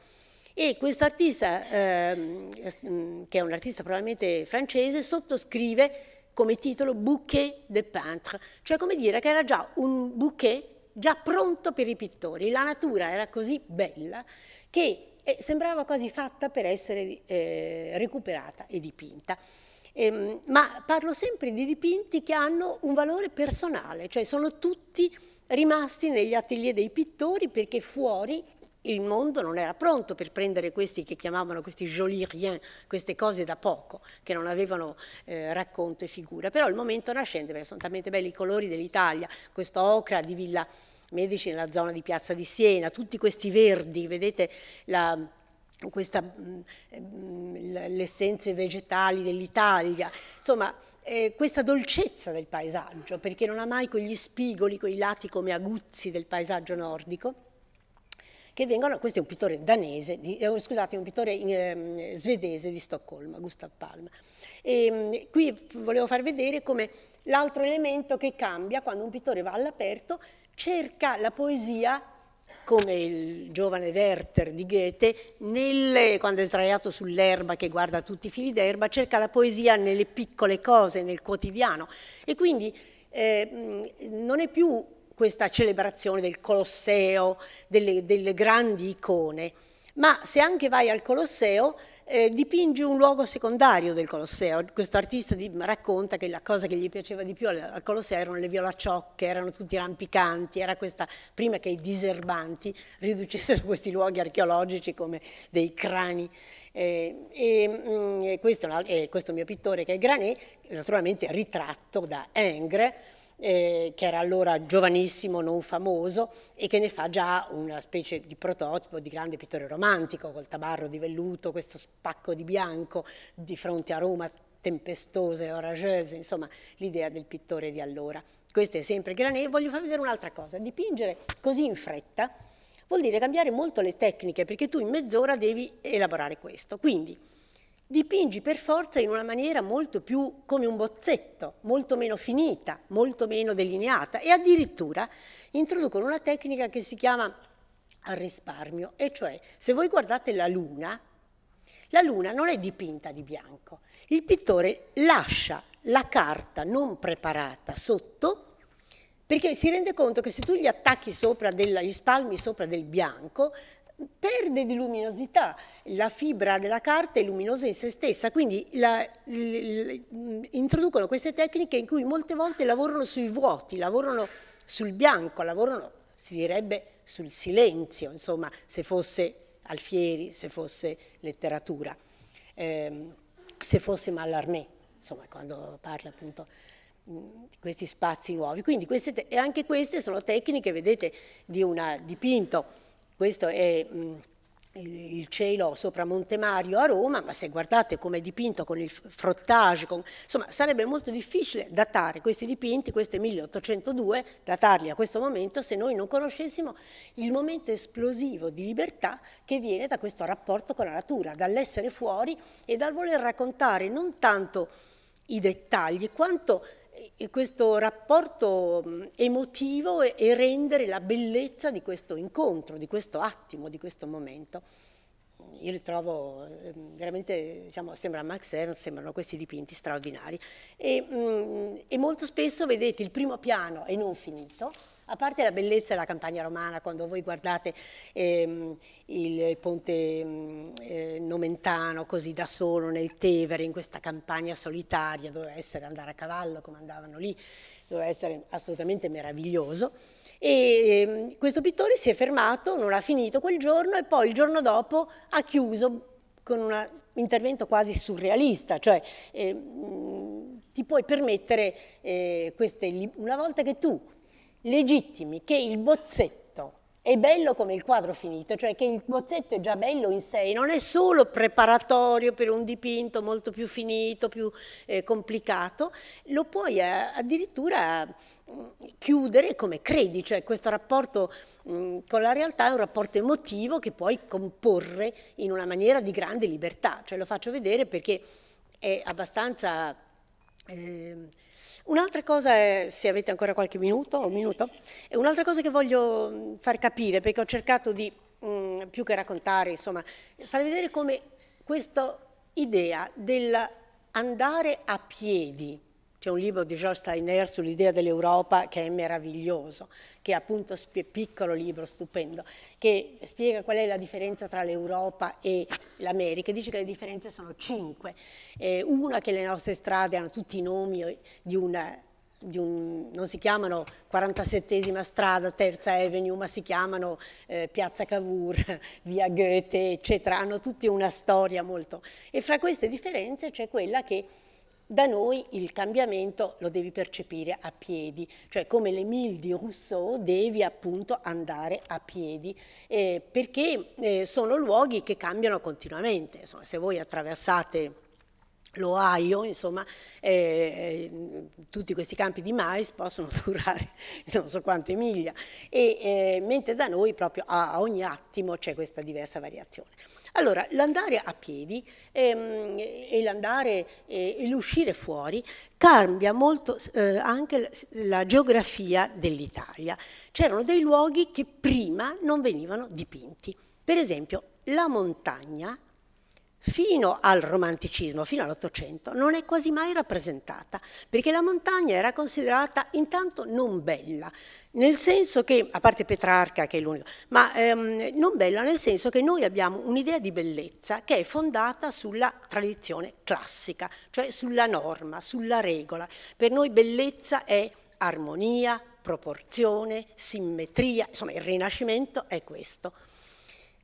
E questo artista, ehm, mm, che è un artista probabilmente francese, sottoscrive come titolo Bouquet de Peintre, cioè come dire che era già un bouquet già pronto per i pittori. La natura era così bella che e sembrava quasi fatta per essere eh, recuperata e dipinta. Ehm, ma parlo sempre di dipinti che hanno un valore personale, cioè sono tutti rimasti negli atelier dei pittori perché fuori il mondo non era pronto per prendere questi che chiamavano questi joli rien, queste cose da poco, che non avevano eh, racconto e figura. Però il momento nascente, perché sono talmente belli i colori dell'Italia, questa ocra di Villa medici nella zona di Piazza di Siena, tutti questi verdi, vedete la, questa, mm, mm, le essenze vegetali dell'Italia, insomma eh, questa dolcezza del paesaggio, perché non ha mai quegli spigoli, quei lati come aguzzi del paesaggio nordico, che vengono, questo è un pittore danese, di, eh, scusate, un pittore eh, svedese di Stoccolma, Gustav Palma. E, ehm, qui volevo far vedere come l'altro elemento che cambia quando un pittore va all'aperto cerca la poesia come il giovane Werther di Goethe, nel, quando è sdraiato sull'erba che guarda tutti i fili d'erba, cerca la poesia nelle piccole cose, nel quotidiano. E quindi eh, non è più questa celebrazione del Colosseo, delle, delle grandi icone, ma se anche vai al Colosseo eh, dipingi un luogo secondario del Colosseo. Questo artista di, racconta che la cosa che gli piaceva di più al, al Colosseo erano le violacciocche, erano tutti rampicanti, era questa, prima che i diserbanti riducessero <laughs> questi luoghi archeologici come dei crani. Eh, e, mh, mm, questo, è eh, questo mio pittore che è Granet, naturalmente ritratto da Engre, eh, che era allora giovanissimo, non famoso, e che ne fa già una specie di prototipo di grande pittore romantico, col tabarro di velluto, questo spacco di bianco di fronte a Roma tempestose e orageuse, insomma l'idea del pittore di allora. Questo è sempre Granet. voglio farvi vedere un'altra cosa, dipingere così in fretta vuol dire cambiare molto le tecniche, perché tu in mezz'ora devi elaborare questo. Quindi, dipingi per forza in una maniera molto più come un bozzetto, molto meno finita, molto meno delineata e addirittura introducono una tecnica che si chiama risparmio, e cioè se voi guardate la luna, la luna non è dipinta di bianco, il pittore lascia la carta non preparata sotto perché si rende conto che se tu gli attacchi sopra della, gli spalmi sopra del bianco, perde di luminosità, la fibra della carta è luminosa in se stessa, quindi la, l, l, mm, introducono queste tecniche in cui molte volte lavorano sui vuoti, lavorano sul bianco, lavorano, si direbbe, sul silenzio, insomma, se fosse Alfieri, se fosse letteratura, ehm, se fosse Mallarmé, insomma, quando parla appunto mm, di questi spazi nuovi. Quindi queste, anche queste sono tecniche, vedete, di un dipinto questo è mm, il cielo sopra Monte Mario a Roma, ma se guardate come è dipinto con il frottage, con, insomma sarebbe molto difficile datare questi dipinti, questo è 1802, datarli a questo momento se noi non conoscessimo il momento esplosivo di libertà che viene da questo rapporto con la natura, dall'essere fuori e dal voler raccontare non tanto i dettagli quanto questo rapporto emotivo e rendere la bellezza di questo incontro, di questo attimo, di questo momento io li trovo ehm, veramente, diciamo, sembra Max Ernst, sembrano questi dipinti straordinari. E, mh, mm, e molto spesso vedete il primo piano è non finito, a parte la bellezza della campagna romana, quando voi guardate ehm, il ponte mm, eh, nomentano così da solo nel Tevere, in questa campagna solitaria, doveva essere andare a cavallo come andavano lì, doveva essere assolutamente meraviglioso. E ehm, questo pittore si è fermato, non ha finito quel giorno e poi il giorno dopo ha chiuso con una intervento quasi surrealista, cioè eh, ti puoi permettere eh, queste, una volta che tu legittimi che il bozzetto è bello come il quadro finito, cioè che il bozzetto è già bello in sé, non è solo preparatorio per un dipinto molto più finito, più eh, complicato, lo puoi eh, addirittura mm, chiudere come credi, cioè questo rapporto mh, mm, con la realtà è un rapporto emotivo che puoi comporre in una maniera di grande libertà, cioè lo faccio vedere perché è abbastanza... Eh, Un'altra cosa è, se avete ancora qualche minuto, un minuto, è un'altra cosa che voglio mm, far capire, perché ho cercato di, mh, mm, più che raccontare, insomma, far vedere come questa idea dell'andare a piedi, c'è un libro di George Steiner sull'idea dell'Europa che è meraviglioso, che è appunto un piccolo libro stupendo, che spiega qual è la differenza tra l'Europa e l'America. Dice che le differenze sono cinque. Eh, una che le nostre strade hanno tutti i nomi di una un, non si chiamano 47 strada, Terza Avenue, ma si chiamano eh, Piazza Cavour, <laughs> Via Goethe, eccetera, hanno tutti una storia molto. E fra queste differenze c'è quella che da noi il cambiamento lo devi percepire a piedi, cioè come l'Emile di Rousseau devi appunto andare a piedi, eh, perché eh, sono luoghi che cambiano continuamente. Insomma, se voi attraversate l'Ohio, insomma, eh, tutti questi campi di mais possono <laughs> durare non so quante miglia, e, eh, mentre da noi proprio a, a ogni attimo c'è questa diversa variazione. Allora, l'andare a piedi ehm, e l'andare eh, e l'uscire fuori cambia molto eh, anche la geografia dell'Italia. C'erano dei luoghi che prima non venivano dipinti. Per esempio, la montagna fino al romanticismo, fino all'Ottocento, non è quasi mai rappresentata, perché la montagna era considerata intanto non bella, nel senso che, a parte Petrarca che è l'unico, ma ehm, non bella nel senso che noi abbiamo un'idea di bellezza che è fondata sulla tradizione classica, cioè sulla norma, sulla regola. Per noi bellezza è armonia, proporzione, simmetria, insomma il Rinascimento è questo.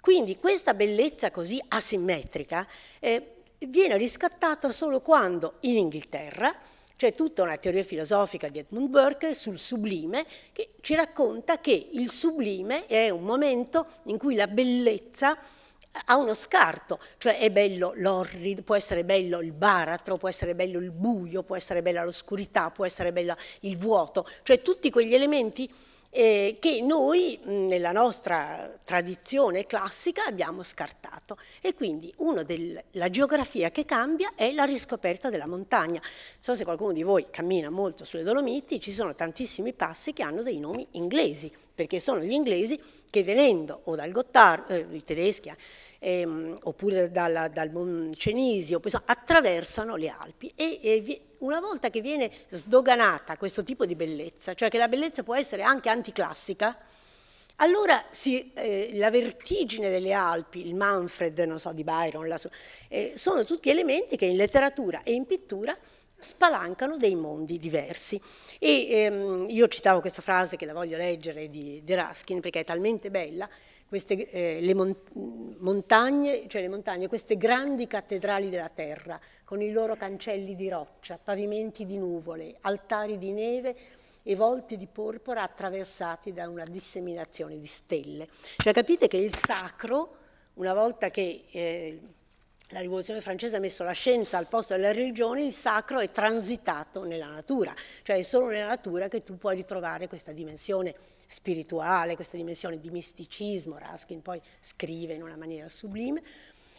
Quindi questa bellezza così asimmetrica eh, viene riscattata solo quando in Inghilterra c'è tutta una teoria filosofica di Edmund Burke sul sublime che ci racconta che il sublime è un momento in cui la bellezza ha uno scarto, cioè è bello l'orrido, può essere bello il baratro, può essere bello il buio, può essere bella l'oscurità, può essere bello il vuoto, cioè tutti quegli elementi eh, che noi nella nostra tradizione classica abbiamo scartato. E quindi una della geografia che cambia è la riscoperta della montagna. Non so se qualcuno di voi cammina molto sulle Dolomiti, ci sono tantissimi passi che hanno dei nomi inglesi perché sono gli inglesi che venendo o dal Gottardo, eh, i tedeschi, eh, ehm, oppure dal, dal Cenisi, attraversano le Alpi e, e, una volta che viene sdoganata questo tipo di bellezza, cioè che la bellezza può essere anche anticlassica, allora sì, eh, la vertigine delle Alpi, il Manfred so, di Byron, la, eh, sono tutti elementi che in letteratura e in pittura spalancano dei mondi diversi. E ehm, io citavo questa frase che la voglio leggere di, di Raskin perché è talmente bella, queste, eh, le mon montagne, cioè le montagne, queste grandi cattedrali della terra, con i loro cancelli di roccia, pavimenti di nuvole, altari di neve e volti di porpora attraversati da una disseminazione di stelle. Cioè capite che il sacro, una volta che... Eh, la rivoluzione francese ha messo la scienza al posto della religione, il sacro è transitato nella natura, cioè è solo nella natura che tu puoi ritrovare questa dimensione spirituale, questa dimensione di misticismo, Ruskin poi scrive in una maniera sublime,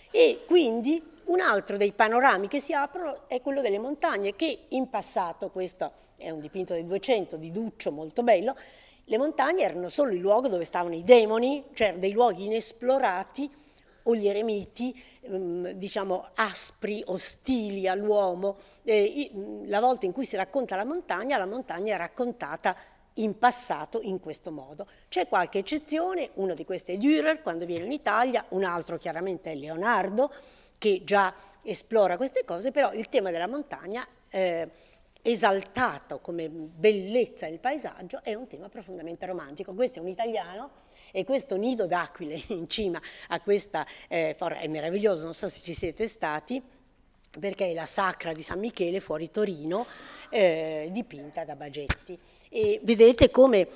e quindi un altro dei panorami che si aprono è quello delle montagne, che in passato, questo è un dipinto del 200 di Duccio molto bello, le montagne erano solo il luogo dove stavano i demoni, cioè dei luoghi inesplorati, o gli eremiti, mm, diciamo aspri, ostili all'uomo. Mm, la volta in cui si racconta la montagna, la montagna è raccontata in passato in questo modo. C'è qualche eccezione, uno di questi è Dürer quando viene in Italia, un altro chiaramente è Leonardo che già esplora queste cose, però il tema della montagna eh, esaltato come bellezza del paesaggio è un tema profondamente romantico. Questo è un italiano e questo nido d'aquile <laughs> in cima a questa eh, forra è meraviglioso, non so se ci siete stati perché è la sacra di San Michele fuori Torino, eh, dipinta da Bagetti. E vedete come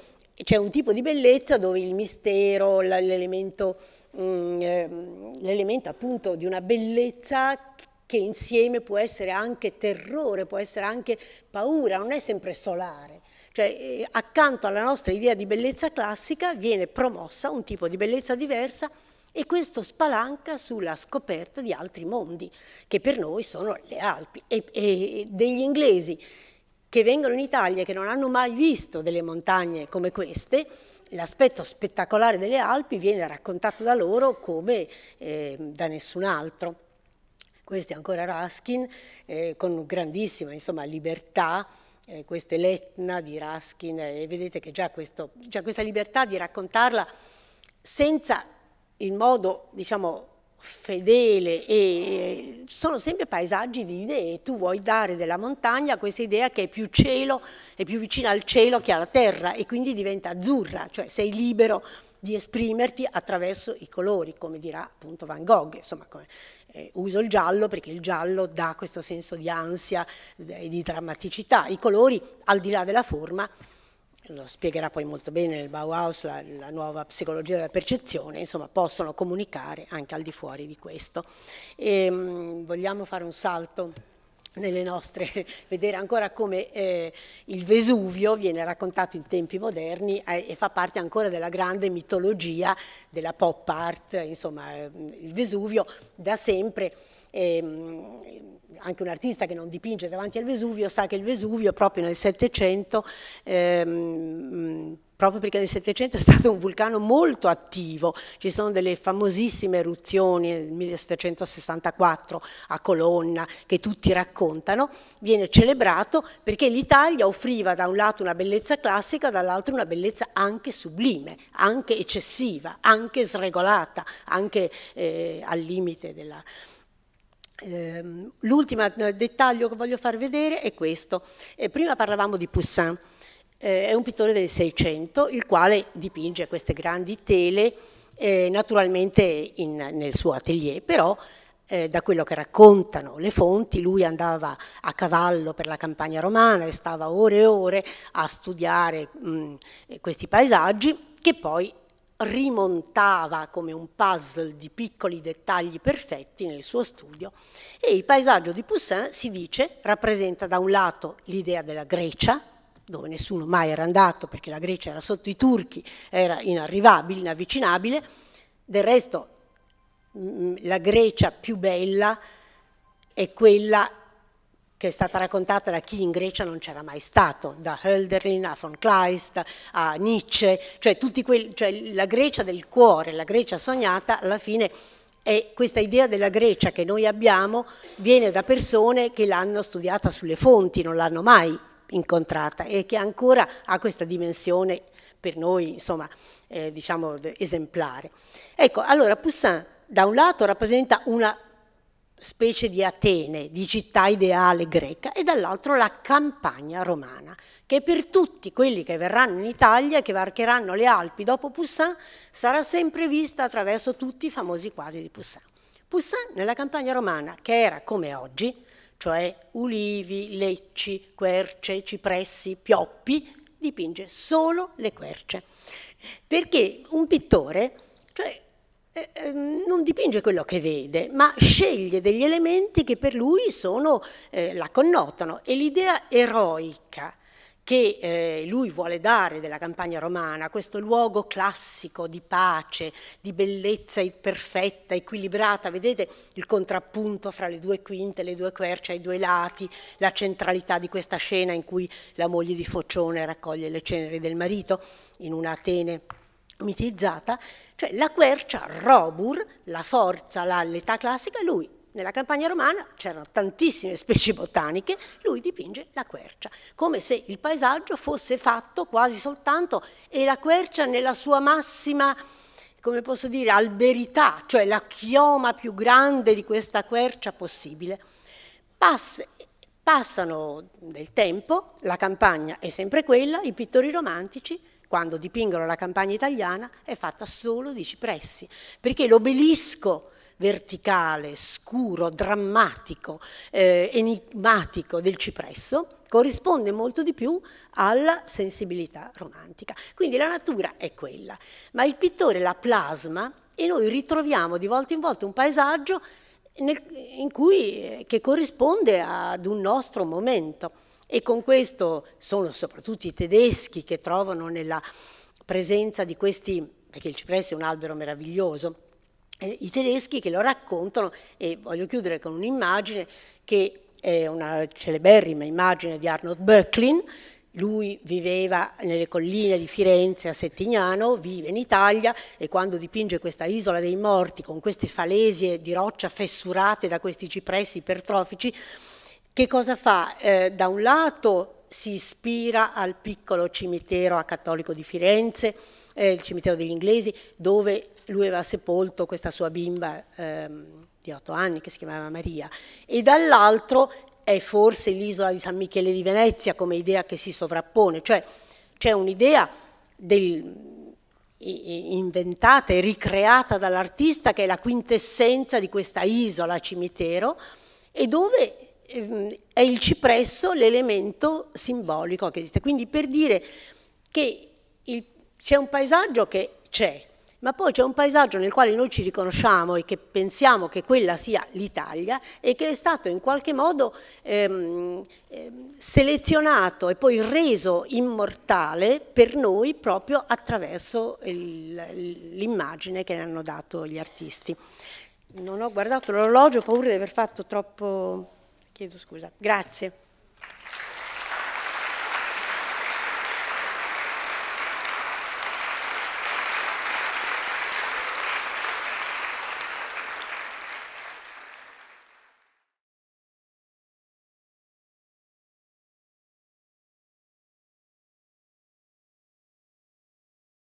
c'è un tipo di bellezza dove il mistero, l'elemento, mm, ehm, l'elemento appunto di una bellezza che insieme può essere anche terrore, può essere anche paura, non è sempre solare. Cioè, eh, accanto alla nostra idea di bellezza classica viene promossa un tipo di bellezza diversa e questo spalanca sulla scoperta di altri mondi, che per noi sono le Alpi. E, e degli inglesi che vengono in Italia e che non hanno mai visto delle montagne come queste, l'aspetto spettacolare delle Alpi viene raccontato da loro come eh, da nessun altro. Questo è ancora Ruskin, eh, con grandissima insomma, libertà, eh, questo è l'Etna di Raskin e vedete che già, questo, già questa libertà di raccontarla senza il modo, diciamo, fedele e sono sempre paesaggi di idee, tu vuoi dare della montagna questa idea che è più cielo, è più vicina al cielo che alla terra e quindi diventa azzurra, cioè sei libero di esprimerti attraverso i colori, come dirà appunto Van Gogh, insomma come eh, uso il giallo perché il giallo dà questo senso di ansia e eh, di drammaticità. I colori, al di là della forma, lo spiegherà poi molto bene nel Bauhaus la, la, nuova psicologia della percezione, insomma possono comunicare anche al di fuori di questo. E, ehm, vogliamo fare un salto? nelle nostre, <laughs> vedere ancora come eh, il Vesuvio viene raccontato in tempi moderni eh, e fa parte ancora della grande mitologia della pop art, insomma eh, il Vesuvio da sempre, ehm, anche un artista che non dipinge davanti al Vesuvio sa che il Vesuvio proprio nel Settecento ehm, proprio perché nel Settecento è stato un vulcano molto attivo, ci sono delle famosissime eruzioni nel 1764 a Colonna che tutti raccontano, viene celebrato perché l'Italia offriva da un lato una bellezza classica, dall'altro una bellezza anche sublime, anche eccessiva, anche sregolata, anche eh, al limite della... Ehm, L'ultimo eh, dettaglio che voglio far vedere è questo. Eh, prima parlavamo di Poussin eh, è un pittore del Seicento, il quale dipinge queste grandi tele, eh, naturalmente in, nel suo atelier, però eh, da quello che raccontano le fonti, lui andava a cavallo per la campagna romana e stava ore e ore a studiare mh, questi paesaggi che poi rimontava come un puzzle di piccoli dettagli perfetti nel suo studio e il paesaggio di Poussin si dice rappresenta da un lato l'idea della Grecia dove nessuno mai era andato perché la Grecia era sotto i turchi, era inarrivabile, inavvicinabile. Del resto mm, la Grecia più bella è quella che è stata raccontata da chi in Grecia non c'era mai stato, da Hölderlin a von Kleist a Nietzsche, cioè, quelli, cioè, la Grecia del cuore, la Grecia sognata, alla fine è questa idea della Grecia che noi abbiamo viene da persone che l'hanno studiata sulle fonti, non l'hanno mai incontrata e che ancora ha questa dimensione per noi insomma, eh, diciamo, esemplare. Ecco, allora Poussin da un lato rappresenta una specie di Atene, di città ideale greca, e dall'altro la campagna romana, che per tutti quelli che verranno in Italia, che varcheranno le Alpi dopo Poussin, sarà sempre vista attraverso tutti i famosi quadri di Poussin. Poussin nella campagna romana, che era come oggi, cioè ulivi, lecci, querce, cipressi, pioppi, dipinge solo le querce. Perché un pittore cioè, eh, eh, non dipinge quello che vede, ma sceglie degli elementi che per lui sono, eh, la connotano. E l'idea eroica che eh, lui vuole dare della campagna romana, questo luogo classico di pace, di bellezza perfetta, equilibrata, vedete il contrappunto fra le due quinte, le due querce ai due lati, la centralità di questa scena in cui la moglie di Focione raccoglie le ceneri del marito in un'Atene mitizzata, cioè la quercia Robur, la forza, l'età classica, lui nella campagna romana c'erano tantissime specie botaniche, lui dipinge la quercia, come se il paesaggio fosse fatto quasi soltanto e la quercia nella sua massima come posso dire, alberità, cioè la chioma più grande di questa quercia possibile. Pass passano del tempo, la campagna è sempre quella, i pittori romantici, quando dipingono la campagna italiana, è fatta solo di cipressi, perché l'obelisco verticale, scuro, drammatico, eh, enigmatico del cipresso corrisponde molto di più alla sensibilità romantica. Quindi la natura è quella, ma il pittore la plasma e noi ritroviamo di volta in volta un paesaggio nel, cui, eh, che corrisponde ad un nostro momento. E con questo sono soprattutto i tedeschi che trovano nella presenza di questi, perché il cipresso è un albero meraviglioso, eh, i tedeschi che lo raccontano e voglio chiudere con un'immagine che è una celeberrima immagine di Arnold Böcklin lui viveva nelle colline di Firenze a Settignano, vive in Italia e quando dipinge questa isola dei morti con queste falesie di roccia fessurate da questi cipressi ipertrofici, che cosa fa? Eh, da un lato si ispira al piccolo cimitero a cattolico di Firenze, eh, il cimitero degli inglesi, dove lui aveva sepolto questa sua bimba ehm, di otto anni che si chiamava Maria, e dall'altro è forse l'isola di San Michele di Venezia come idea che si sovrappone, cioè c'è un'idea inventata e ricreata dall'artista che è la quintessenza di questa isola cimitero e dove ehm, è il cipresso l'elemento simbolico che esiste. Quindi per dire che c'è un paesaggio che c'è, ma poi c'è un paesaggio nel quale noi ci riconosciamo e che pensiamo che quella sia l'Italia e che è stato in qualche modo ehm, ehm selezionato e poi reso immortale per noi proprio attraverso l'immagine che ne hanno dato gli artisti. Non ho guardato l'orologio, ho paura di aver fatto troppo... chiedo scusa. Grazie.